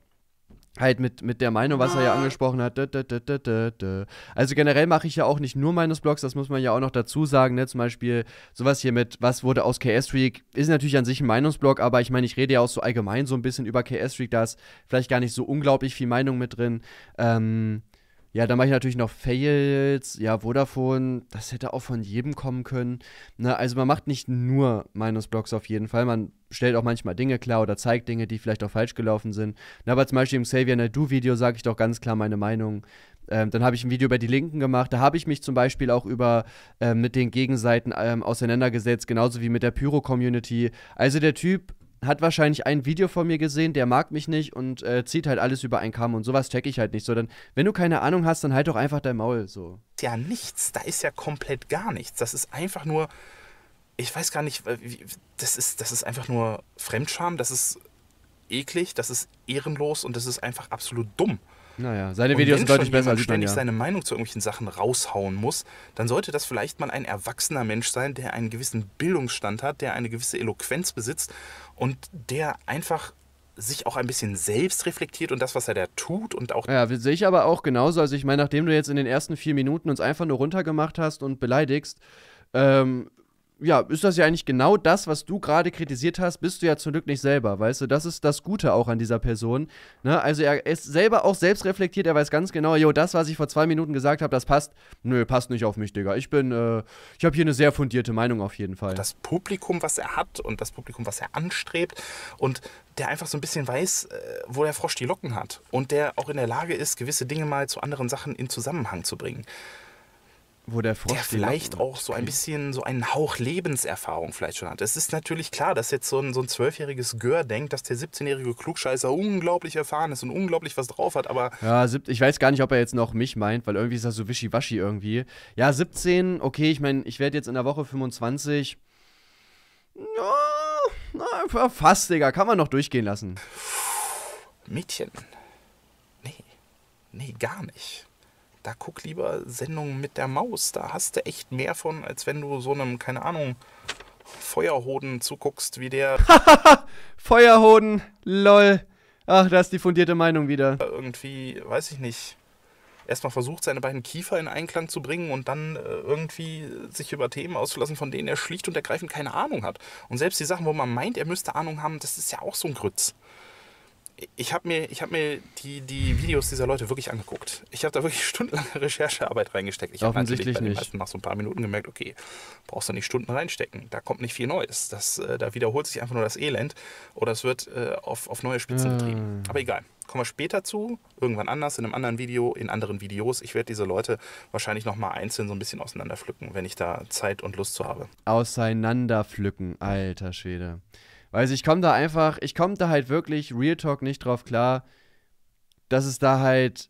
halt mit, mit der Meinung, was er ja ah. angesprochen hat. Also generell mache ich ja auch nicht nur meines Blogs, das muss man ja auch noch dazu sagen. Ne? Zum Beispiel sowas hier mit, was wurde aus KS Week, ist natürlich an sich ein Meinungsblog, aber ich meine, ich rede ja auch so allgemein so ein bisschen über KS Week, da ist vielleicht gar nicht so unglaublich viel Meinung mit drin. Ähm, ja, dann mache ich natürlich noch Fails, ja, Vodafone, das hätte auch von jedem kommen können. Ne, also man macht nicht nur Minus-Blogs auf jeden Fall, man stellt auch manchmal Dinge klar oder zeigt Dinge, die vielleicht auch falsch gelaufen sind. Ne, aber zum Beispiel im Xavier Nadu-Video sage ich doch ganz klar meine Meinung. Ähm, dann habe ich ein Video über die Linken gemacht. Da habe ich mich zum Beispiel auch über ähm, mit den Gegenseiten ähm, auseinandergesetzt, genauso wie mit der Pyro-Community. Also der Typ hat wahrscheinlich ein Video von mir gesehen, der mag mich nicht und äh, zieht halt alles über einen Kamm und sowas check ich halt nicht. So, dann, wenn du keine Ahnung hast, dann halt doch einfach dein Maul so. Ja, nichts, da ist ja komplett gar nichts. Das ist einfach nur, ich weiß gar nicht, äh, das ist, das ist einfach nur Fremdscham, das ist eklig, das ist ehrenlos und das ist einfach absolut dumm. Naja, seine Videos sind deutlich besser als Wenn ich seine Meinung zu irgendwelchen Sachen raushauen muss, dann sollte das vielleicht mal ein erwachsener Mensch sein, der einen gewissen Bildungsstand hat, der eine gewisse Eloquenz besitzt und der einfach sich auch ein bisschen selbst reflektiert und das, was er da tut und auch. Ja, sehe ich aber auch genauso. Also ich meine, nachdem du jetzt in den ersten vier Minuten uns einfach nur runtergemacht hast und beleidigst, ähm, ja, ist das ja eigentlich genau das, was du gerade kritisiert hast, bist du ja zum Glück nicht selber, weißt du? Das ist das Gute auch an dieser Person. Ne? Also er ist selber auch selbst reflektiert, er weiß ganz genau, jo, das, was ich vor zwei Minuten gesagt habe, das passt. Nö, passt nicht auf mich, Digga. Ich bin, äh, ich habe hier eine sehr fundierte Meinung auf jeden Fall. Das Publikum, was er hat und das Publikum, was er anstrebt und der einfach so ein bisschen weiß, äh, wo der Frosch die Locken hat und der auch in der Lage ist, gewisse Dinge mal zu anderen Sachen in Zusammenhang zu bringen wo der Frost. Der vielleicht auch so ein bisschen so einen Hauch Lebenserfahrung vielleicht schon hat. Es ist natürlich klar, dass jetzt so ein, so ein 12-jähriges Gör denkt, dass der 17-jährige Klugscheißer unglaublich erfahren ist und unglaublich was drauf hat, aber. Ja, ich weiß gar nicht, ob er jetzt noch mich meint, weil irgendwie ist er so wischiwaschi irgendwie. Ja, 17, okay, ich meine, ich werde jetzt in der Woche 25. Oh, na, fast, Digga, kann man noch durchgehen lassen. Mädchen. Nee, nee, gar nicht da guck lieber Sendungen mit der Maus. Da hast du echt mehr von, als wenn du so einem, keine Ahnung, Feuerhoden zuguckst, wie der. Feuerhoden, lol. Ach, da ist die fundierte Meinung wieder. Irgendwie, weiß ich nicht. Erstmal versucht, seine beiden Kiefer in Einklang zu bringen und dann äh, irgendwie sich über Themen auszulassen, von denen er schlicht und ergreifend keine Ahnung hat. Und selbst die Sachen, wo man meint, er müsste Ahnung haben, das ist ja auch so ein Grütz ich habe mir, ich hab mir die, die Videos dieser Leute wirklich angeguckt. Ich habe da wirklich stundenlange Recherchearbeit reingesteckt. Ich habe natürlich bei den nach so ein paar Minuten gemerkt, okay, brauchst du nicht Stunden reinstecken. Da kommt nicht viel Neues. Das, äh, da wiederholt sich einfach nur das Elend oder es wird äh, auf, auf neue Spitzen getrieben. Ah. Aber egal. Kommen wir später zu, irgendwann anders, in einem anderen Video, in anderen Videos. Ich werde diese Leute wahrscheinlich nochmal einzeln so ein bisschen auseinanderpflücken, wenn ich da Zeit und Lust zu habe. Auseinanderpflücken, alter Schwede. Weil ich komme da einfach, ich komme da halt wirklich Real Talk nicht drauf klar, dass es da halt.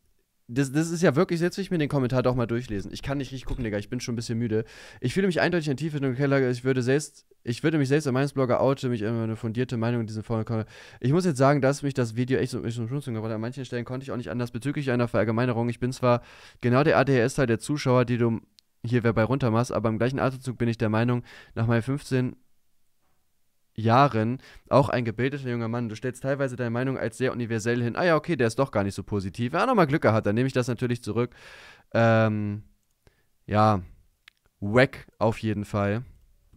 Das, das ist ja wirklich, jetzt will ich mir den Kommentar doch mal durchlesen. Ich kann nicht richtig gucken, Digga, ich bin schon ein bisschen müde. Ich fühle mich eindeutig in Tiefe und Keller. Ich würde selbst, ich würde mich selbst an meines Blogger oute, mich immer eine fundierte Meinung in diesem Fall. Ich muss jetzt sagen, dass mich das Video echt so in Schnutzung gebracht hat. An manchen Stellen konnte ich auch nicht anders bezüglich einer Verallgemeinerung. Ich bin zwar genau der ADHS-Teil der Zuschauer, die du hier wer bei runtermachst, aber im gleichen Atemzug bin ich der Meinung, nach meinen 15 Jahren auch ein gebildeter junger Mann. Du stellst teilweise deine Meinung als sehr universell hin. Ah ja, okay, der ist doch gar nicht so positiv. Wenn er nochmal Glück hat, dann nehme ich das natürlich zurück. Ähm, ja, wack auf jeden Fall.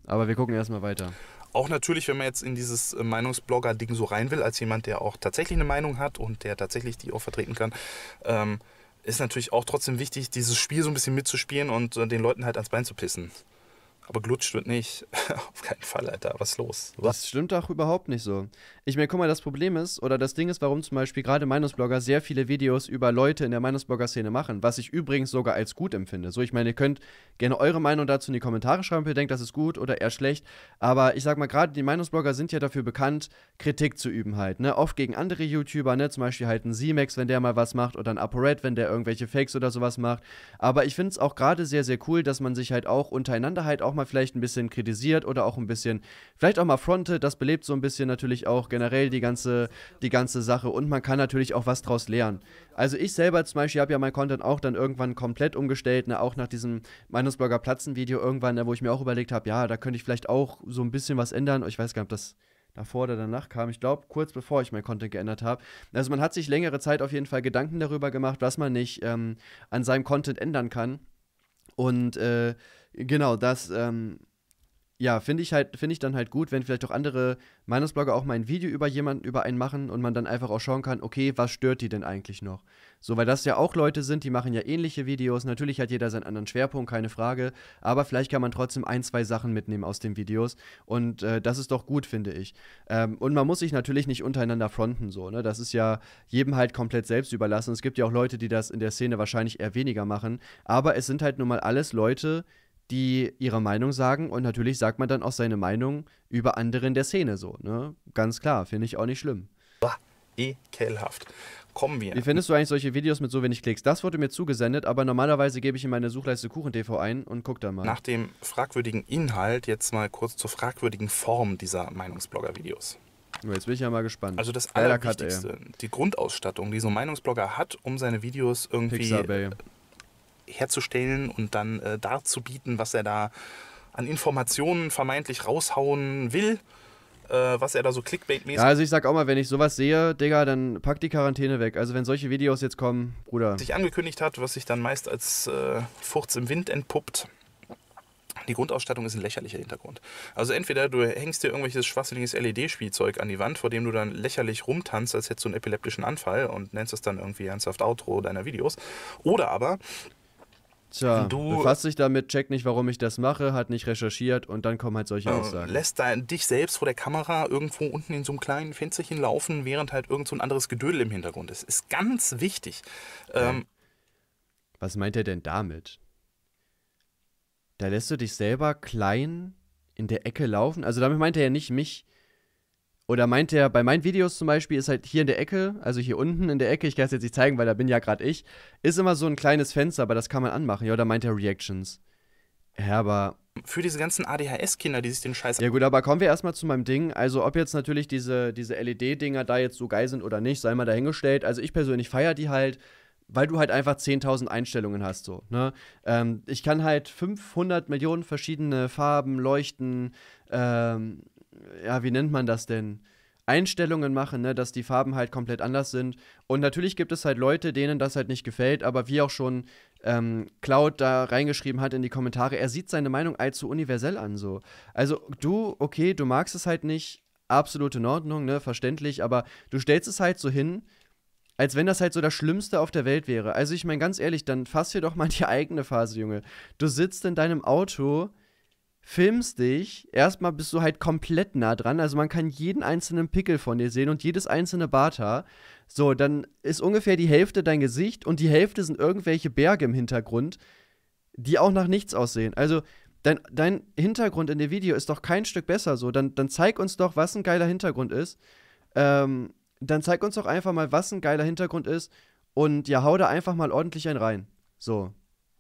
Aber wir gucken erstmal weiter. Auch natürlich, wenn man jetzt in dieses äh, Meinungsblogger-Ding so rein will, als jemand, der auch tatsächlich eine Meinung hat und der tatsächlich die auch vertreten kann, ähm, ist natürlich auch trotzdem wichtig, dieses Spiel so ein bisschen mitzuspielen und äh, den Leuten halt ans Bein zu pissen. Aber glutscht wird nicht. Auf keinen Fall, Alter. Was ist los? Was? Das stimmt doch überhaupt nicht so. Ich meine, guck mal, das Problem ist, oder das Ding ist, warum zum Beispiel gerade Meinungsblogger sehr viele Videos über Leute in der Meinungsblogger-Szene machen, was ich übrigens sogar als gut empfinde. So, ich meine, ihr könnt gerne eure Meinung dazu in die Kommentare schreiben, ob ihr denkt, das ist gut oder eher schlecht. Aber ich sag mal, gerade die Meinungsblogger sind ja dafür bekannt, Kritik zu üben halt, ne? Oft gegen andere YouTuber, ne? Zum Beispiel halt ein Z-Max, wenn der mal was macht, oder ein ApoRed, wenn der irgendwelche Fakes oder sowas macht. Aber ich finde es auch gerade sehr, sehr cool, dass man sich halt auch untereinander halt auch auch mal vielleicht ein bisschen kritisiert oder auch ein bisschen, vielleicht auch mal frontet. Das belebt so ein bisschen natürlich auch generell die ganze, die ganze Sache und man kann natürlich auch was draus lernen. Also ich selber zum Beispiel habe ja mein Content auch dann irgendwann komplett umgestellt, ne, auch nach diesem Meinungsblogger Platzen-Video irgendwann, ne, wo ich mir auch überlegt habe, ja, da könnte ich vielleicht auch so ein bisschen was ändern. Ich weiß gar nicht, ob das davor oder danach kam. Ich glaube, kurz bevor ich mein Content geändert habe. Also man hat sich längere Zeit auf jeden Fall Gedanken darüber gemacht, was man nicht ähm, an seinem Content ändern kann. Und äh, Genau, das, ähm, ja, finde ich halt, finde ich dann halt gut, wenn vielleicht auch andere Meinungsblogger auch mal ein Video über jemanden, über einen machen und man dann einfach auch schauen kann, okay, was stört die denn eigentlich noch? So, weil das ja auch Leute sind, die machen ja ähnliche Videos. Natürlich hat jeder seinen anderen Schwerpunkt, keine Frage. Aber vielleicht kann man trotzdem ein, zwei Sachen mitnehmen aus den Videos. Und äh, das ist doch gut, finde ich. Ähm, und man muss sich natürlich nicht untereinander fronten, so, ne? Das ist ja jedem halt komplett selbst überlassen. Es gibt ja auch Leute, die das in der Szene wahrscheinlich eher weniger machen. Aber es sind halt nun mal alles Leute, die ihre Meinung sagen und natürlich sagt man dann auch seine Meinung über andere in der Szene so, ne? Ganz klar, finde ich auch nicht schlimm. Bah, ekelhaft. Kommen wir. Wie findest du eigentlich solche Videos mit so wenig Klicks? Das wurde mir zugesendet, aber normalerweise gebe ich in meine Suchleiste Kuchen-TV ein und gucke da mal. Nach dem fragwürdigen Inhalt jetzt mal kurz zur fragwürdigen Form dieser Meinungsblogger-Videos. Jetzt bin ich ja mal gespannt. Also das Allerwichtigste, die Grundausstattung, die so ein Meinungsblogger hat, um seine Videos irgendwie herzustellen und dann äh, darzubieten, was er da an Informationen vermeintlich raushauen will. Äh, was er da so clickbait-mäßig. Ja, also ich sag auch mal, wenn ich sowas sehe, Digga, dann pack die Quarantäne weg. Also wenn solche Videos jetzt kommen, Bruder. Sich angekündigt hat, was sich dann meist als äh, Furz im Wind entpuppt. Die Grundausstattung ist ein lächerlicher Hintergrund. Also entweder du hängst dir irgendwelches schwachsinniges LED-Spielzeug an die Wand, vor dem du dann lächerlich rumtanzt, als hättest du einen epileptischen Anfall und nennst es dann irgendwie ernsthaft Outro deiner Videos. Oder aber Tja, du befasst dich damit, check nicht, warum ich das mache, hat nicht recherchiert und dann kommen halt solche äh, Aussagen. Lässt dein, dich selbst vor der Kamera irgendwo unten in so einem kleinen Fensterchen laufen, während halt irgend so ein anderes Gedödel im Hintergrund ist. Ist ganz wichtig. Ähm, Was meint er denn damit? Da lässt du dich selber klein in der Ecke laufen? Also damit meint er ja nicht mich, oder meint er, bei meinen Videos zum Beispiel ist halt hier in der Ecke, also hier unten in der Ecke, ich kann es jetzt nicht zeigen, weil da bin ja gerade ich, ist immer so ein kleines Fenster, aber das kann man anmachen. Ja, oder meint er Reactions. Ja, aber. Für diese ganzen ADHS-Kinder, die sich den Scheiß. Ja, gut, aber kommen wir erstmal zu meinem Ding. Also, ob jetzt natürlich diese, diese LED-Dinger da jetzt so geil sind oder nicht, sei mal dahingestellt. Also, ich persönlich feiere die halt weil du halt einfach 10.000 Einstellungen hast. So, ne? Ähm, ich kann halt 500 Millionen verschiedene Farben, Leuchten, ähm, ja, wie nennt man das denn? Einstellungen machen, ne, dass die Farben halt komplett anders sind. Und natürlich gibt es halt Leute, denen das halt nicht gefällt, aber wie auch schon ähm, Cloud da reingeschrieben hat in die Kommentare, er sieht seine Meinung allzu universell an. So. Also du, okay, du magst es halt nicht, absolut in Ordnung, ne, verständlich, aber du stellst es halt so hin, als wenn das halt so das Schlimmste auf der Welt wäre. Also ich meine ganz ehrlich, dann fass hier doch mal die eigene Phase, Junge. Du sitzt in deinem Auto filmst dich, erstmal bist du halt komplett nah dran. Also man kann jeden einzelnen Pickel von dir sehen und jedes einzelne Barter. So, dann ist ungefähr die Hälfte dein Gesicht und die Hälfte sind irgendwelche Berge im Hintergrund, die auch nach nichts aussehen. Also dein, dein Hintergrund in dem Video ist doch kein Stück besser so. Dann, dann zeig uns doch, was ein geiler Hintergrund ist. Ähm, dann zeig uns doch einfach mal, was ein geiler Hintergrund ist. Und ja, hau da einfach mal ordentlich einen rein. So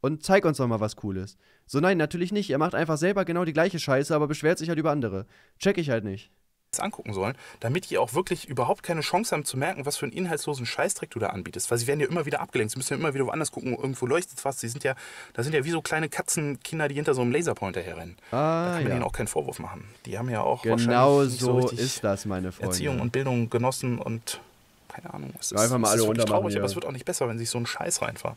und zeig uns doch mal was Cooles. So, nein, natürlich nicht. Er macht einfach selber genau die gleiche Scheiße, aber beschwert sich halt über andere. Check ich halt nicht angucken sollen, damit die auch wirklich überhaupt keine Chance haben zu merken, was für einen inhaltslosen Scheißdreck du da anbietest. Weil sie werden ja immer wieder abgelenkt, sie müssen ja immer wieder woanders gucken, irgendwo leuchtet was. Sie sind ja, da sind ja wie so kleine Katzenkinder, die hinter so einem Laserpointer herrennen. Ah, da kann man ja. ihnen auch keinen Vorwurf machen. Die haben ja auch genau wahrscheinlich so, so ist das, meine Freunde. Erziehung und Bildung genossen und keine Ahnung. Es ist, einfach mal alle runter traurig, hier. aber es wird auch nicht besser, wenn sie sich so einen Scheiß reinfahren.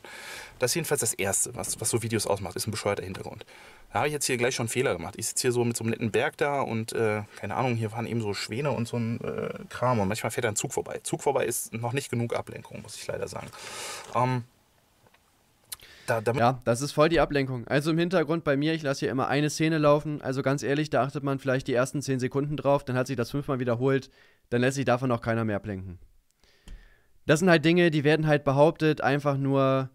Das ist jedenfalls das Erste, was, was so Videos ausmacht, ist ein bescheuerter Hintergrund. Da habe ich jetzt hier gleich schon einen Fehler gemacht. Ich sitze hier so mit so einem netten Berg da und äh, keine Ahnung, hier waren eben so Schwäne und so ein äh, Kram und manchmal fährt ein Zug vorbei. Zug vorbei ist noch nicht genug Ablenkung, muss ich leider sagen. Ähm, da, ja, das ist voll die Ablenkung. Also im Hintergrund bei mir, ich lasse hier immer eine Szene laufen. Also ganz ehrlich, da achtet man vielleicht die ersten zehn Sekunden drauf, dann hat sich das fünfmal wiederholt, dann lässt sich davon auch keiner mehr ablenken das sind halt Dinge, die werden halt behauptet, einfach nur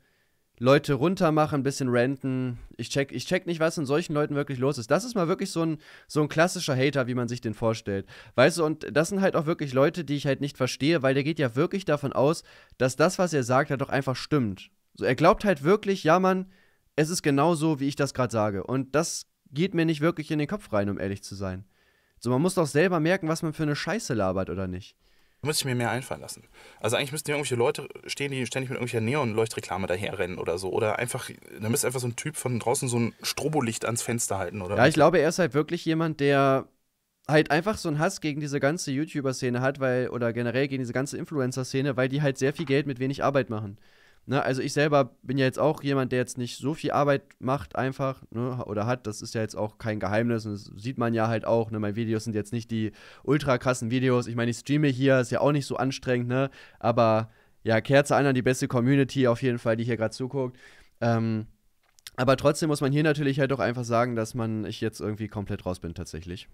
Leute runtermachen, ein bisschen ranten. Ich check, ich check nicht, was in solchen Leuten wirklich los ist. Das ist mal wirklich so ein, so ein klassischer Hater, wie man sich den vorstellt. Weißt du, und das sind halt auch wirklich Leute, die ich halt nicht verstehe, weil der geht ja wirklich davon aus, dass das, was er sagt, halt doch einfach stimmt. So, er glaubt halt wirklich, ja, Mann, es ist genau so, wie ich das gerade sage. Und das geht mir nicht wirklich in den Kopf rein, um ehrlich zu sein. So, man muss doch selber merken, was man für eine Scheiße labert oder nicht muss ich mir mehr einfallen lassen. Also eigentlich müssten hier irgendwelche Leute stehen, die ständig mit irgendwelcher Neonleuchtreklame daherrennen oder so. Oder einfach, da müsste einfach so ein Typ von draußen so ein Strobolicht ans Fenster halten, oder? Ja, ich glaube, er ist halt wirklich jemand, der halt einfach so einen Hass gegen diese ganze YouTuber-Szene hat, weil, oder generell gegen diese ganze Influencer-Szene, weil die halt sehr viel Geld mit wenig Arbeit machen. Ne, also ich selber bin ja jetzt auch jemand, der jetzt nicht so viel Arbeit macht einfach ne, oder hat. Das ist ja jetzt auch kein Geheimnis und das sieht man ja halt auch. Ne, meine Videos sind jetzt nicht die ultra krassen Videos. Ich meine, ich streame hier, ist ja auch nicht so anstrengend, ne? Aber ja, Kerze an an die beste Community auf jeden Fall, die hier gerade zuguckt. Ähm, aber trotzdem muss man hier natürlich halt auch einfach sagen, dass man ich jetzt irgendwie komplett raus bin tatsächlich.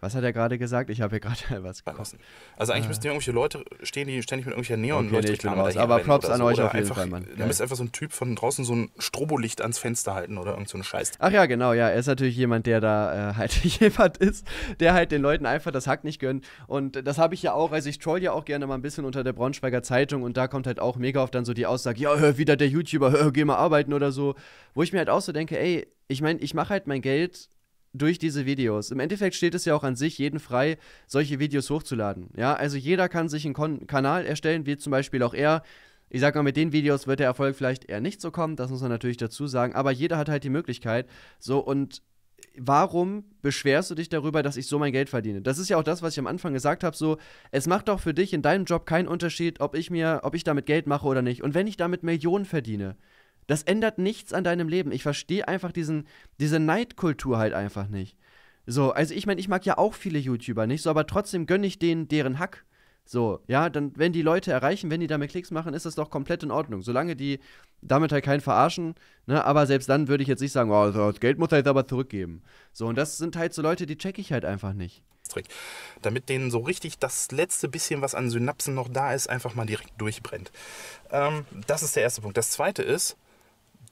Was hat er gerade gesagt? Ich habe hier gerade was gekocht. Also eigentlich äh. müssten hier irgendwelche Leute stehen, die ständig mit irgendwelcher Neon-Leuchtreklamen okay, nee, Aber Props an so. euch oder auf jeden einfach, Fall, Mann. Da müsste einfach so ein Typ von draußen so ein Strobolicht ans Fenster halten oder irgend so eine Scheiße. Ach ja, genau, ja. Er ist natürlich jemand, der da äh, halt jemand ist, der halt den Leuten einfach das Hack nicht gönnt. Und das habe ich ja auch, also ich troll ja auch gerne mal ein bisschen unter der Braunschweiger Zeitung und da kommt halt auch mega oft dann so die Aussage, ja, hör wieder der YouTuber, hör, geh mal arbeiten oder so. Wo ich mir halt auch so denke, ey, ich meine, ich mache halt mein Geld durch diese Videos. Im Endeffekt steht es ja auch an sich jeden frei, solche Videos hochzuladen. Ja, also jeder kann sich einen Kon Kanal erstellen, wie zum Beispiel auch er. Ich sag mal, mit den Videos wird der Erfolg vielleicht eher nicht so kommen, das muss man natürlich dazu sagen, aber jeder hat halt die Möglichkeit. So, und warum beschwerst du dich darüber, dass ich so mein Geld verdiene? Das ist ja auch das, was ich am Anfang gesagt habe, so es macht doch für dich in deinem Job keinen Unterschied, ob ich mir ob ich damit Geld mache oder nicht und wenn ich damit Millionen verdiene. Das ändert nichts an deinem Leben. Ich verstehe einfach diesen, diese Neidkultur halt einfach nicht. So, also ich meine, ich mag ja auch viele YouTuber nicht, so, aber trotzdem gönne ich denen deren Hack. So, ja, dann, wenn die Leute erreichen, wenn die damit Klicks machen, ist das doch komplett in Ordnung. Solange die damit halt keinen verarschen, ne, aber selbst dann würde ich jetzt nicht sagen, oh, das Geld muss er jetzt aber zurückgeben. So, und das sind halt so Leute, die check ich halt einfach nicht. Damit denen so richtig das letzte bisschen, was an Synapsen noch da ist, einfach mal direkt durchbrennt. Ähm, das ist der erste Punkt. Das zweite ist,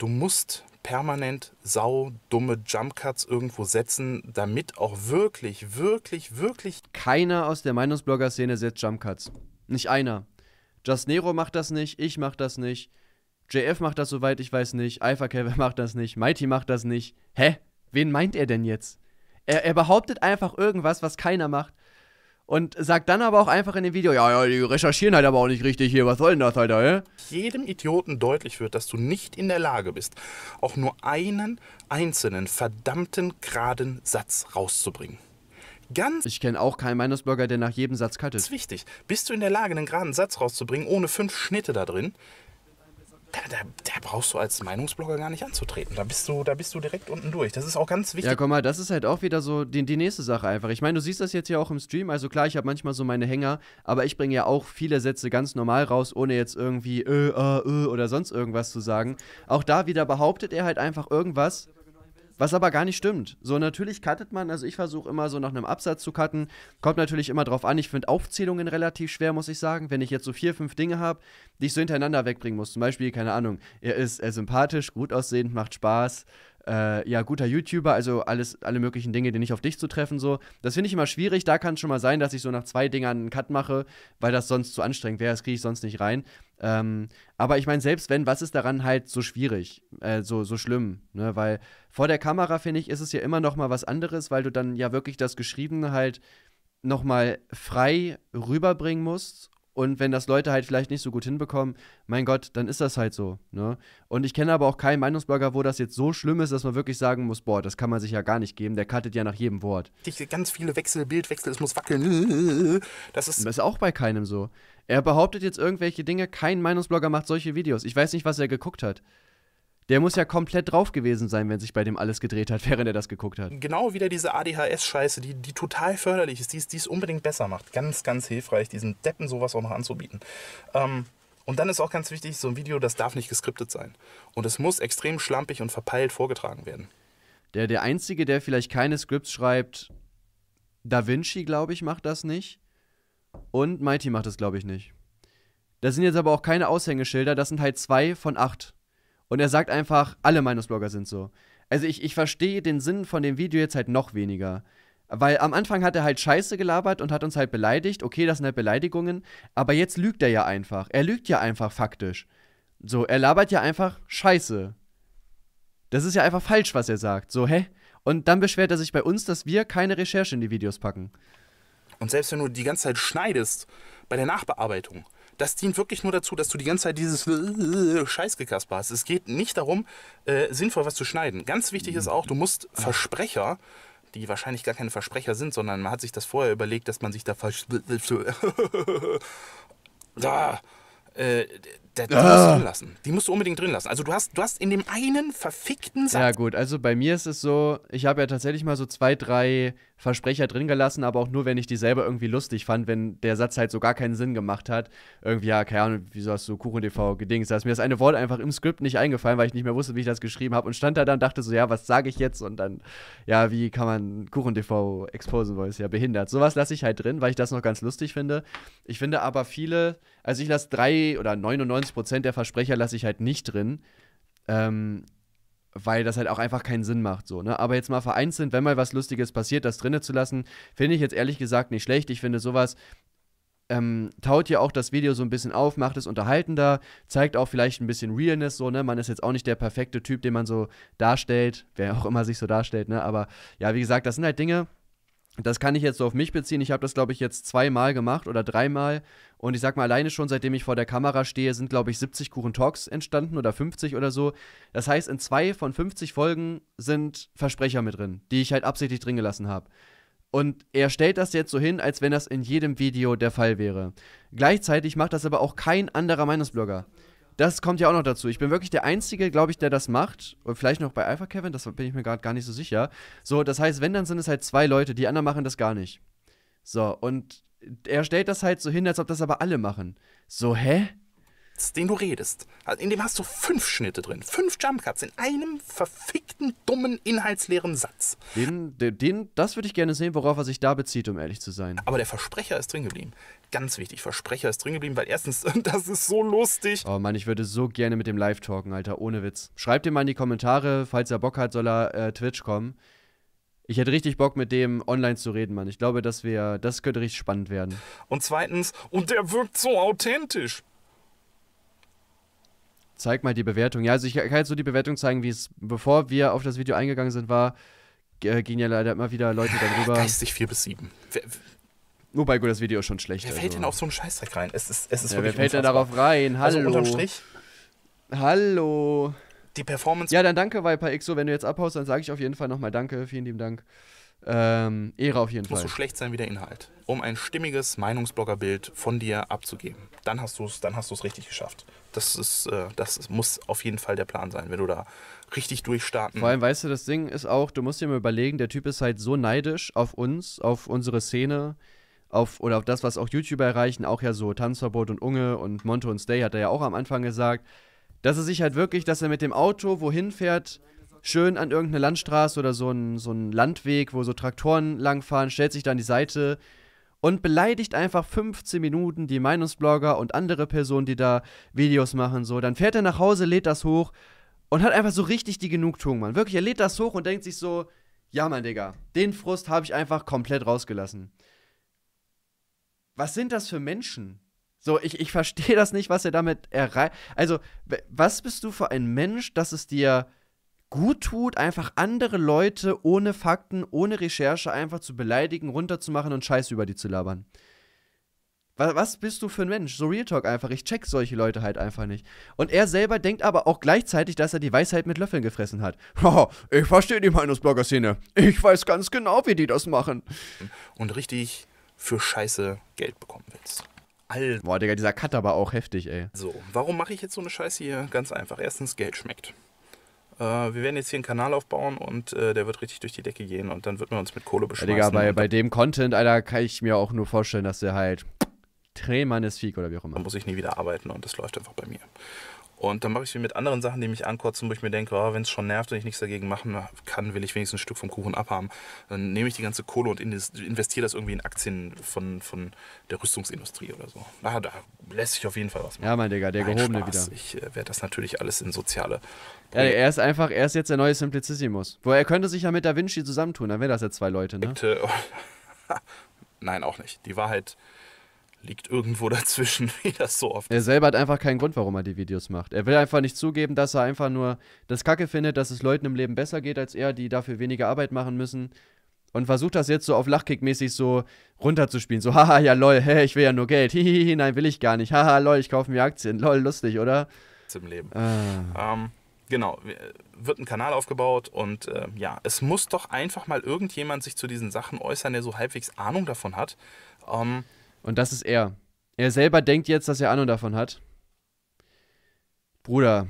du musst permanent sau dumme Jumpcuts irgendwo setzen, damit auch wirklich, wirklich, wirklich. Keiner aus der Meinungsblogger-Szene setzt Jumpcuts. Nicht einer. Just Nero macht das nicht, ich mach das nicht, JF macht das soweit ich weiß nicht, Alpha Kevin macht das nicht, Mighty macht das nicht. Hä? Wen meint er denn jetzt? Er, er behauptet einfach irgendwas, was keiner macht und sagt dann aber auch einfach in dem Video, ja, ja, die recherchieren halt aber auch nicht richtig hier, was soll denn das, Alter, ja? Jedem Idioten deutlich wird, dass du nicht in der Lage bist, auch nur einen einzelnen verdammten geraden Satz rauszubringen. Ganz ich kenne auch keinen Meinungsburger, der nach jedem Satz cuttet. Das ist wichtig. Bist du in der Lage, einen geraden Satz rauszubringen, ohne fünf Schnitte da drin? da, da, da, brauchst du als Meinungsblogger gar nicht anzutreten. Da bist du, da bist du direkt unten durch. Das ist auch ganz wichtig. Ja, guck mal, das ist halt auch wieder so die, die nächste Sache einfach. Ich meine, du siehst das jetzt hier auch im Stream. Also klar, ich habe manchmal so meine Hänger, aber ich bringe ja auch viele Sätze ganz normal raus, ohne jetzt irgendwie äh, äh, äh oder sonst irgendwas zu sagen. Auch da wieder behauptet er halt einfach irgendwas, was aber gar nicht stimmt. So, natürlich cuttet man, also ich versuche immer so nach einem Absatz zu cutten. Kommt natürlich immer drauf an. Ich finde Aufzählungen relativ schwer, muss ich sagen. Wenn ich jetzt so vier, fünf Dinge habe, die ich so hintereinander wegbringen muss. Zum Beispiel, keine Ahnung, er ist er sympathisch, gut aussehend, macht Spaß, äh, ja, guter YouTuber, also alles, alle möglichen Dinge, die nicht auf dich zu treffen, so. Das finde ich immer schwierig. Da kann es schon mal sein, dass ich so nach zwei Dingern einen Cut mache, weil das sonst zu anstrengend wäre. Das kriege ich sonst nicht rein. Ähm, aber ich meine, selbst wenn, was ist daran halt so schwierig, äh, so, so schlimm? Ne? Weil vor der Kamera, finde ich, ist es ja immer noch mal was anderes, weil du dann ja wirklich das Geschriebene halt noch mal frei rüberbringen musst und wenn das Leute halt vielleicht nicht so gut hinbekommen, mein Gott, dann ist das halt so. Ne? Und ich kenne aber auch keinen Meinungsblogger, wo das jetzt so schlimm ist, dass man wirklich sagen muss, boah, das kann man sich ja gar nicht geben. Der cuttet ja nach jedem Wort. Ganz viele Wechsel, Bildwechsel, es muss wackeln. Das ist, das ist auch bei keinem so. Er behauptet jetzt irgendwelche Dinge, kein Meinungsblogger macht solche Videos. Ich weiß nicht, was er geguckt hat. Der muss ja komplett drauf gewesen sein, wenn sich bei dem alles gedreht hat, während er das geguckt hat. Genau wieder diese ADHS-Scheiße, die, die total förderlich ist, die es unbedingt besser macht. Ganz, ganz hilfreich, diesen Deppen sowas auch noch anzubieten. Ähm, und dann ist auch ganz wichtig, so ein Video, das darf nicht geskriptet sein. Und es muss extrem schlampig und verpeilt vorgetragen werden. Der, der Einzige, der vielleicht keine Scripts schreibt, Da Vinci, glaube ich, macht das nicht. Und Mighty macht das, glaube ich, nicht. Das sind jetzt aber auch keine Aushängeschilder, das sind halt zwei von acht. Und er sagt einfach, alle Meinungsblogger sind so. Also ich, ich verstehe den Sinn von dem Video jetzt halt noch weniger. Weil am Anfang hat er halt Scheiße gelabert und hat uns halt beleidigt. Okay, das sind halt Beleidigungen, aber jetzt lügt er ja einfach. Er lügt ja einfach faktisch. So, er labert ja einfach Scheiße. Das ist ja einfach falsch, was er sagt. So, hä? Und dann beschwert er sich bei uns, dass wir keine Recherche in die Videos packen. Und selbst wenn du die ganze Zeit schneidest bei der Nachbearbeitung, das dient wirklich nur dazu, dass du die ganze Zeit dieses äh, Scheißgekasper hast. Es geht nicht darum, äh, sinnvoll was zu schneiden. Ganz wichtig ist auch, du musst Versprecher, die wahrscheinlich gar keine Versprecher sind, sondern man hat sich das vorher überlegt, dass man sich da falsch. da, äh, da, die musst du ah. lassen. Die musst du unbedingt drin lassen. Also du hast, du hast in dem einen verfickten Satz. Ja, gut, also bei mir ist es so, ich habe ja tatsächlich mal so zwei, drei Versprecher drin gelassen, aber auch nur, wenn ich die selber irgendwie lustig fand, wenn der Satz halt so gar keinen Sinn gemacht hat. Irgendwie, ja, keine Ahnung, wieso hast du Kuchen TV gedings? Da ist mir das eine Wort einfach im Skript nicht eingefallen, weil ich nicht mehr wusste, wie ich das geschrieben habe und stand da dann und dachte so, ja, was sage ich jetzt? Und dann, ja, wie kann man Kuchen TV exposen, weil es ja behindert. Sowas lasse ich halt drin, weil ich das noch ganz lustig finde. Ich finde aber viele, also ich lasse drei oder 99 90% der Versprecher lasse ich halt nicht drin. Ähm, weil das halt auch einfach keinen Sinn macht. So, ne? Aber jetzt mal vereinzelt, wenn mal was Lustiges passiert, das drinne zu lassen, finde ich jetzt ehrlich gesagt nicht schlecht. Ich finde sowas. Ähm, taut ja auch das Video so ein bisschen auf, macht es unterhaltender, zeigt auch vielleicht ein bisschen Realness, so, ne? Man ist jetzt auch nicht der perfekte Typ, den man so darstellt, wer auch immer sich so darstellt, ne? Aber ja, wie gesagt, das sind halt Dinge, das kann ich jetzt so auf mich beziehen. Ich habe das, glaube ich, jetzt zweimal gemacht oder dreimal. Und ich sag mal, alleine schon, seitdem ich vor der Kamera stehe, sind, glaube ich, 70 Kuchen Talks entstanden oder 50 oder so. Das heißt, in zwei von 50 Folgen sind Versprecher mit drin, die ich halt absichtlich drin gelassen habe. Und er stellt das jetzt so hin, als wenn das in jedem Video der Fall wäre. Gleichzeitig macht das aber auch kein anderer Meinungsblogger. Das kommt ja auch noch dazu. Ich bin wirklich der Einzige, glaube ich, der das macht. Und vielleicht noch bei Alpha Kevin, das bin ich mir gerade gar nicht so sicher. So, das heißt, wenn, dann sind es halt zwei Leute. Die anderen machen das gar nicht. So, und er stellt das halt so hin, als ob das aber alle machen. So, hä? Cuts, den du redest, also in dem hast du fünf Schnitte drin, fünf Jump Cuts in einem verfickten, dummen, inhaltsleeren Satz. Den, den, den das würde ich gerne sehen, worauf er sich da bezieht, um ehrlich zu sein. Aber der Versprecher ist drin geblieben. Ganz wichtig, Versprecher ist drin geblieben, weil erstens, das ist so lustig. Oh Mann, ich würde so gerne mit dem live talken, Alter, ohne Witz. Schreibt ihm mal in die Kommentare, falls er Bock hat, soll er äh, Twitch kommen. Ich hätte richtig Bock, mit dem online zu reden, Mann. Ich glaube, dass wir, das könnte richtig spannend werden. Und zweitens, und der wirkt so authentisch. Zeig mal die Bewertung. Ja, also ich kann jetzt so die Bewertung zeigen, wie es, bevor wir auf das Video eingegangen sind, war, äh, gingen ja leider immer wieder Leute darüber. Geistig 4 bis 7. Wobei gut, das Video ist schon schlecht. Wer also. fällt denn auf so einen Scheißdreck rein? Es ist, es ist ja, wer fällt denn darauf rein? Hallo. Also unterm Strich. Hallo. Die Performance. Ja, dann danke, Viper XO. Wenn du jetzt abhaust, dann sage ich auf jeden Fall nochmal Danke. Vielen lieben Dank. Ähm, Ehre auf jeden Fall. Muss so schlecht sein wie der Inhalt, um ein stimmiges Meinungsbloggerbild von dir abzugeben. Dann hast du es, dann hast du es richtig geschafft. Das ist, äh, das muss auf jeden Fall der Plan sein, wenn du da richtig durchstarten. Vor allem, weißt du, das Ding ist auch, du musst dir mal überlegen, der Typ ist halt so neidisch auf uns, auf unsere Szene, auf oder auf das, was auch YouTuber erreichen, auch ja so Tanzverbot und Unge und Monte und Stay hat er ja auch am Anfang gesagt, dass er sich halt wirklich, dass er mit dem Auto wohin fährt schön an irgendeine Landstraße oder so einen so einen Landweg, wo so Traktoren langfahren, stellt sich da an die Seite und beleidigt einfach 15 Minuten die Meinungsblogger und andere Personen, die da Videos machen so. Dann fährt er nach Hause, lädt das hoch und hat einfach so richtig die Genugtuung, man. Wirklich, er lädt das hoch und denkt sich so, ja, mein Digga, den Frust habe ich einfach komplett rausgelassen. Was sind das für Menschen? So, ich, ich verstehe das nicht, was er damit erreicht. Also, was bist du für ein Mensch, dass es dir gut tut, einfach andere Leute ohne Fakten, ohne Recherche einfach zu beleidigen, runterzumachen und Scheiße über die zu labern. Was bist du für ein Mensch? So Real Talk einfach. Ich check solche Leute halt einfach nicht. Und er selber denkt aber auch gleichzeitig, dass er die Weisheit mit Löffeln gefressen hat. Oh, ich verstehe die Meinungsblogger-Szene. Ich weiß ganz genau, wie die das machen. Und richtig für Scheiße Geld bekommen willst. All Boah, Digga, dieser Cut aber auch heftig, ey. So, warum mache ich jetzt so eine Scheiße hier? Ganz einfach. Erstens, Geld schmeckt äh, wir werden jetzt hier einen Kanal aufbauen und äh, der wird richtig durch die Decke gehen und dann wird man uns mit Kohle beschmeißen. Ja, Digga, bei, bei dem Content, Alter, kann ich mir auch nur vorstellen, dass der halt ist Fieg oder wie auch immer. Da muss ich nie wieder arbeiten und das läuft einfach bei mir. Und dann mache ich mit anderen Sachen, die mich ankotzen, wo ich mir denke, oh, wenn es schon nervt und ich nichts dagegen machen kann, will ich wenigstens ein Stück vom Kuchen abhaben. Dann nehme ich die ganze Kohle und investiere das irgendwie in Aktien von, von der Rüstungsindustrie oder so. Da, ah, da lässt sich auf jeden Fall was machen. Ja, mein Digga, der Nein, Gehobene Spaß. wieder. Ich äh, werde das natürlich alles in soziale. Ja, er ist einfach, er ist jetzt der neue Simplicissimus. Wo er könnte sich ja mit Da Vinci zusammentun, dann wären das jetzt zwei Leute, ne? Nein, auch nicht. Die Wahrheit liegt irgendwo dazwischen, wie das so oft. ist. Er selber hat einfach keinen Grund, warum er die Videos macht. Er will einfach nicht zugeben, dass er einfach nur das Kacke findet, dass es Leuten im Leben besser geht als er, die dafür weniger Arbeit machen müssen. Und versucht das jetzt so auf Lachkick-mäßig so runterzuspielen. So, haha, ja lol, hä, ich will ja nur Geld. Hihihi, nein, will ich gar nicht. Haha, lol, ich kaufe mir Aktien. Lol, lustig, oder? Im Leben. Ah. Ähm, genau, äh, wird ein Kanal aufgebaut und äh, ja, es muss doch einfach mal irgendjemand sich zu diesen Sachen äußern, der so halbwegs Ahnung davon hat. Ähm, und das ist er. Er selber denkt jetzt, dass er Ahnung davon hat. Bruder.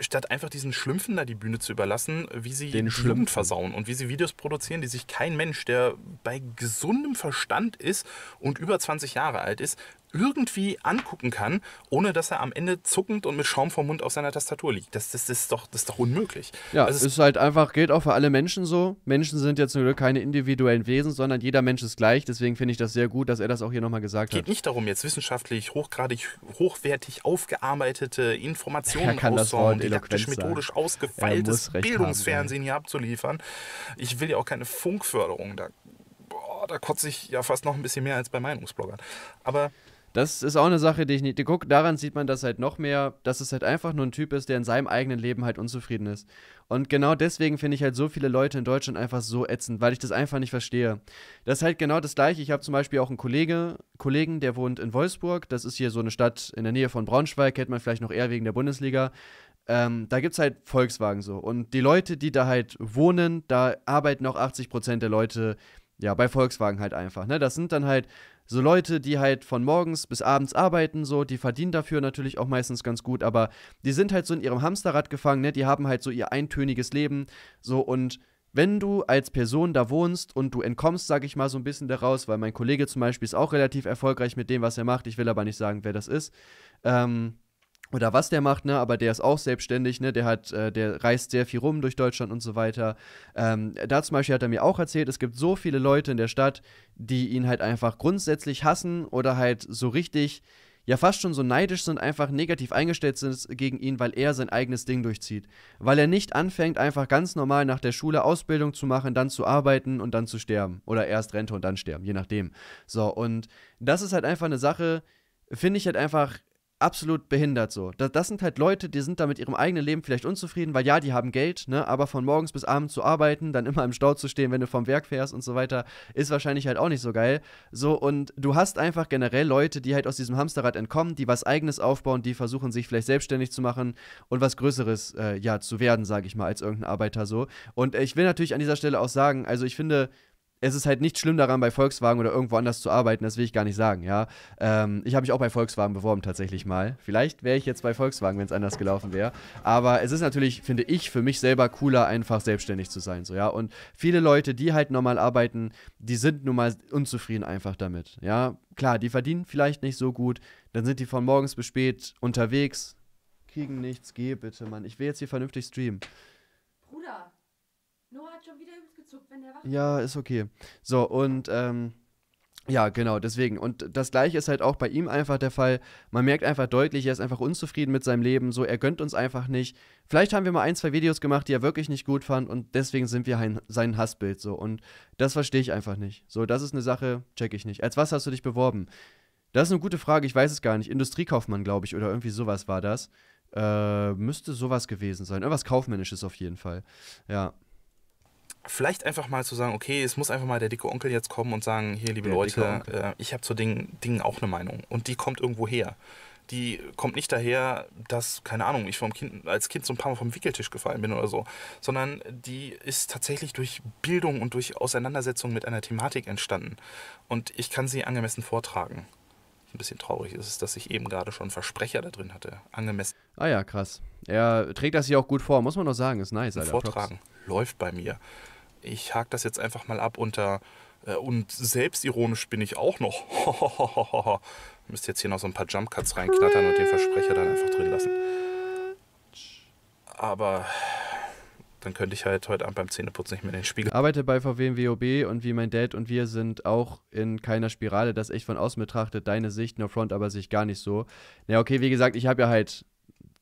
Statt einfach diesen Schlümpfen da die Bühne zu überlassen, wie sie den Schlümpfen versauen und wie sie Videos produzieren, die sich kein Mensch, der bei gesundem Verstand ist und über 20 Jahre alt ist, irgendwie angucken kann, ohne dass er am Ende zuckend und mit Schaum vom Mund auf seiner Tastatur liegt. Das, das, das, ist, doch, das ist doch unmöglich. Ja, also es ist halt einfach, gilt auch für alle Menschen so. Menschen sind jetzt nur keine individuellen Wesen, sondern jeder Mensch ist gleich. Deswegen finde ich das sehr gut, dass er das auch hier nochmal gesagt hat. Es Geht nicht darum, jetzt wissenschaftlich, hochgradig, hochwertig aufgearbeitete Informationen auszuhauen, didaktisch, methodisch sein. ausgefeiltes Bildungsfernsehen haben, hier abzuliefern. Ich will ja auch keine Funkförderung da. da kotze ich ja fast noch ein bisschen mehr als bei Meinungsbloggern. Aber das ist auch eine Sache, die ich nicht. Die guck, daran sieht man das halt noch mehr, dass es halt einfach nur ein Typ ist, der in seinem eigenen Leben halt unzufrieden ist. Und genau deswegen finde ich halt so viele Leute in Deutschland einfach so ätzend, weil ich das einfach nicht verstehe. Das ist halt genau das Gleiche. Ich habe zum Beispiel auch einen Kollege, Kollegen, der wohnt in Wolfsburg. Das ist hier so eine Stadt in der Nähe von Braunschweig, kennt man vielleicht noch eher wegen der Bundesliga. Ähm, da gibt es halt Volkswagen so. Und die Leute, die da halt wohnen, da arbeiten auch 80 der Leute ja, bei Volkswagen halt einfach. Ne? Das sind dann halt so Leute, die halt von morgens bis abends arbeiten, so, die verdienen dafür natürlich auch meistens ganz gut, aber die sind halt so in ihrem Hamsterrad gefangen, ne? Die haben halt so ihr eintöniges Leben, so und wenn du als Person da wohnst und du entkommst, sag ich mal so ein bisschen daraus, weil mein Kollege zum Beispiel ist auch relativ erfolgreich mit dem, was er macht, ich will aber nicht sagen, wer das ist, ähm, oder was der macht, ne, aber der ist auch selbstständig, ne, der hat, äh, der reist sehr viel rum durch Deutschland und so weiter. Ähm, da zum Beispiel hat er mir auch erzählt, es gibt so viele Leute in der Stadt, die ihn halt einfach grundsätzlich hassen oder halt so richtig, ja fast schon so neidisch sind, einfach negativ eingestellt sind gegen ihn, weil er sein eigenes Ding durchzieht. Weil er nicht anfängt, einfach ganz normal nach der Schule Ausbildung zu machen, dann zu arbeiten und dann zu sterben. Oder erst Rente und dann sterben, je nachdem. So, und das ist halt einfach eine Sache, finde ich halt einfach absolut behindert so. Das, das, sind halt Leute, die sind da mit ihrem eigenen Leben vielleicht unzufrieden, weil ja, die haben Geld, ne, aber von morgens bis abends zu arbeiten, dann immer im Stau zu stehen, wenn du vom Werk fährst und so weiter, ist wahrscheinlich halt auch nicht so geil. So, und du hast einfach generell Leute, die halt aus diesem Hamsterrad entkommen, die was eigenes aufbauen, die versuchen, sich vielleicht selbstständig zu machen und was Größeres, äh, ja, zu werden, sage ich mal, als irgendein Arbeiter so. Und ich will natürlich an dieser Stelle auch sagen, also ich finde, es ist halt nicht schlimm daran, bei Volkswagen oder irgendwo anders zu arbeiten, das will ich gar nicht sagen, ja. Ähm, ich habe mich auch bei Volkswagen beworben tatsächlich mal. Vielleicht wäre ich jetzt bei Volkswagen, wenn es anders gelaufen wäre. Aber es ist natürlich, finde ich, für mich selber cooler, einfach selbstständig zu sein, so, ja. Und viele Leute, die halt normal arbeiten, die sind nun mal unzufrieden einfach damit, ja. Klar, die verdienen vielleicht nicht so gut, dann sind die von morgens bis spät unterwegs, kriegen nichts, geh bitte, Mann. Ich will jetzt hier vernünftig streamen. Bruder, Noah hat schon wieder übelst Zug, wenn der wach Ja, ist okay. So, und ähm, ja, genau, deswegen. Und das Gleiche ist halt auch bei ihm einfach der Fall. Man merkt einfach deutlich, er ist einfach unzufrieden mit seinem Leben. So, er gönnt uns einfach nicht. Vielleicht haben wir mal ein, zwei Videos gemacht, die er wirklich nicht gut fand. Und deswegen sind wir ein, sein Hassbild. So, und das verstehe ich einfach nicht. So, das ist eine Sache, check ich nicht. Als was hast du dich beworben? Das ist eine gute Frage, ich weiß es gar nicht. Industriekaufmann, glaube ich, oder irgendwie sowas war das. Äh, müsste sowas gewesen sein. Irgendwas Kaufmännisches auf jeden Fall. Ja vielleicht einfach mal zu sagen, okay, es muss einfach mal der dicke Onkel jetzt kommen und sagen, hier, liebe der Leute, äh, ich habe zu Dingen, Dingen auch eine Meinung und die kommt irgendwo her. Die kommt nicht daher, dass, keine Ahnung, ich vom kind, als Kind so ein paar Mal vom Wickeltisch gefallen bin oder so, sondern die ist tatsächlich durch Bildung und durch Auseinandersetzung mit einer Thematik entstanden. Und ich kann sie angemessen vortragen. Ein bisschen traurig ist es, dass ich eben gerade schon Versprecher da drin hatte. Angemessen. Ah ja, krass. Er trägt das hier auch gut vor, muss man doch sagen. Ist nice, Alter. Vortragen. Läuft bei mir ich hake das jetzt einfach mal ab unter äh, und selbstironisch bin ich auch noch. Müsste jetzt hier noch so ein paar Jumpcuts reinknattern und den Versprecher dann einfach drin lassen. Aber dann könnte ich halt heute Abend beim Zähneputzen nicht mehr in den Spiegel. Arbeite bei VW im WOB und wie mein Dad und wir sind auch in keiner Spirale, das echt von außen betrachtet, deine Sicht, no front, aber sich gar nicht so. Naja, okay, wie gesagt, ich habe ja halt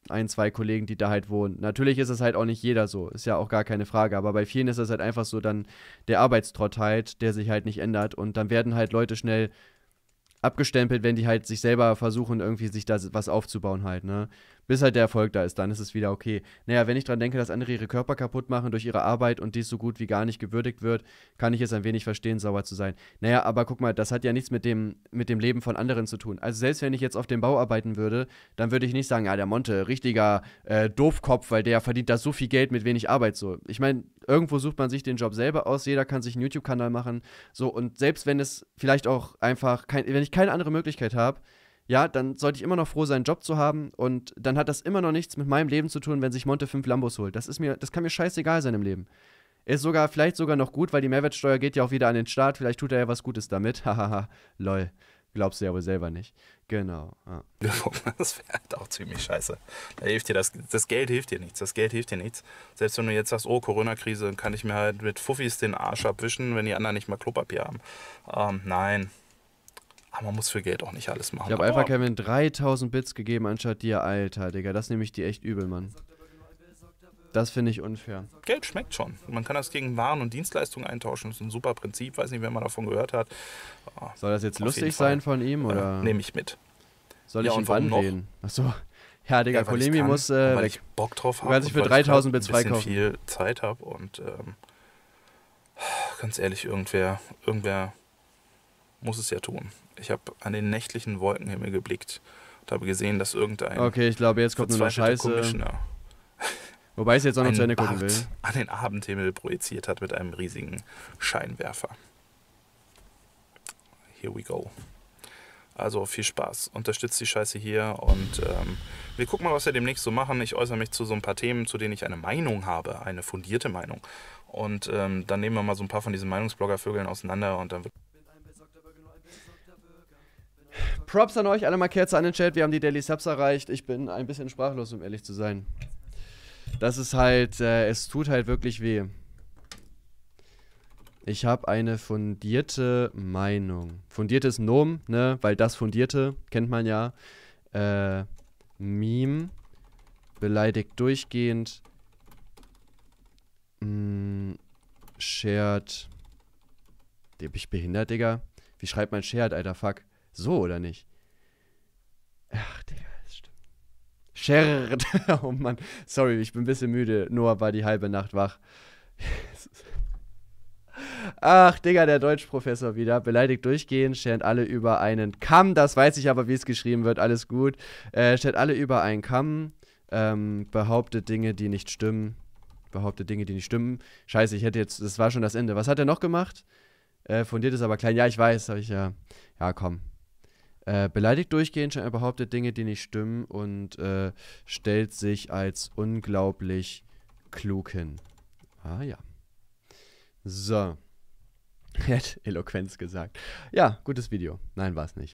ein, zwei Kollegen, die da halt wohnen. Natürlich ist es halt auch nicht jeder so, ist ja auch gar keine Frage, aber bei vielen ist es halt einfach so dann der Arbeitstrott halt, der sich halt nicht ändert und dann werden halt Leute schnell abgestempelt, wenn die halt sich selber versuchen, irgendwie sich da was aufzubauen halt, ne? bis halt der Erfolg da ist, dann ist es wieder okay. Naja, wenn ich daran denke, dass andere ihre Körper kaputt machen durch ihre Arbeit und dies so gut wie gar nicht gewürdigt wird, kann ich es ein wenig verstehen, sauer zu sein. Naja, aber guck mal, das hat ja nichts mit dem, mit dem Leben von anderen zu tun. Also selbst wenn ich jetzt auf dem Bau arbeiten würde, dann würde ich nicht sagen, ja, ah, der Monte, richtiger äh, Doofkopf, weil der verdient da so viel Geld mit wenig Arbeit so. Ich meine, irgendwo sucht man sich den Job selber aus, jeder kann sich einen YouTube-Kanal machen, so und selbst wenn es vielleicht auch einfach, kein, wenn ich keine andere Möglichkeit habe, ja, dann sollte ich immer noch froh sein, einen Job zu haben und dann hat das immer noch nichts mit meinem Leben zu tun, wenn sich Monte 5 Lambos holt. Das ist mir, das kann mir scheißegal sein im Leben. Ist sogar, vielleicht sogar noch gut, weil die Mehrwertsteuer geht ja auch wieder an den Staat, vielleicht tut er ja was Gutes damit. Hahaha, lol. Glaubst du ja wohl selber nicht. Genau. Ja. Das wäre halt auch ziemlich scheiße. Da hilft dir das, das Geld hilft dir nichts. Das Geld hilft dir nichts. Selbst wenn du jetzt sagst, oh, Corona-Krise, kann ich mir halt mit Fuffis den Arsch abwischen, wenn die anderen nicht mal Klopapier haben. Ähm, nein, aber man muss für Geld auch nicht alles machen. Ich habe einfach Kevin 3000 Bits gegeben anstatt dir. Alter, Digga, das nehme ich dir echt übel, Mann. Das finde ich unfair. Geld schmeckt schon. Man kann das gegen Waren und Dienstleistungen eintauschen. Das ist ein super Prinzip. Weiß nicht, wer mal davon gehört hat. Ah, Soll das jetzt lustig sein von ihm? oder? Ja, Nehme ich mit. Soll ja, ich ihn anlehnen? Achso. Ja, Digga, ja, Kolemi muss. Äh, weil ich Bock drauf habe. Weil ich für 3000 Bits freikaufen. viel Zeit habe und. Ähm, ganz ehrlich, irgendwer, irgendwer muss es ja tun. Ich habe an den nächtlichen Wolkenhimmel geblickt und habe gesehen, dass irgendein. Okay, ich glaube, jetzt kommt nur Scheiße. Wobei ich jetzt auch noch zu Ende gucken Bart will. An den Abendhimmel projiziert hat mit einem riesigen Scheinwerfer. Here we go. Also viel Spaß. Unterstützt die Scheiße hier und ähm, wir gucken mal, was wir demnächst so machen. Ich äußere mich zu so ein paar Themen, zu denen ich eine Meinung habe, eine fundierte Meinung. Und ähm, dann nehmen wir mal so ein paar von diesen Meinungsblogger-Vögeln auseinander und dann wird. Props an euch, alle mal Kerze an den Chat. Wir haben die Daily Subs erreicht. Ich bin ein bisschen sprachlos, um ehrlich zu sein. Das ist halt, äh, es tut halt wirklich weh. Ich habe eine fundierte Meinung. Fundiertes Nomen, ne? Weil das Fundierte kennt man ja. Äh, Meme beleidigt durchgehend. Mh, mm, shared. Bin ich behindert, Digga? Wie schreibt man shared, alter Fuck? So oder nicht? Ach, Digga, das stimmt. Scherrt. oh Mann. Sorry, ich bin ein bisschen müde. Noah war die halbe Nacht wach. Ach, Digga, der Deutschprofessor wieder. Beleidigt durchgehend, schert alle über einen Kamm. Das weiß ich aber, wie es geschrieben wird. Alles gut. Äh, schert alle über einen Kamm. Ähm, behauptet Dinge, die nicht stimmen. Behauptet Dinge, die nicht stimmen. Scheiße, ich hätte jetzt. Das war schon das Ende. Was hat er noch gemacht? Äh, fundiert ist aber klein. Ja, ich weiß, habe ich ja. Ja, komm. Äh, beleidigt durchgehend, er behauptet Dinge, die nicht stimmen und äh, stellt sich als unglaublich klug hin. Ah ja. So. Er hat Eloquenz gesagt. Ja, gutes Video. Nein, war es nicht.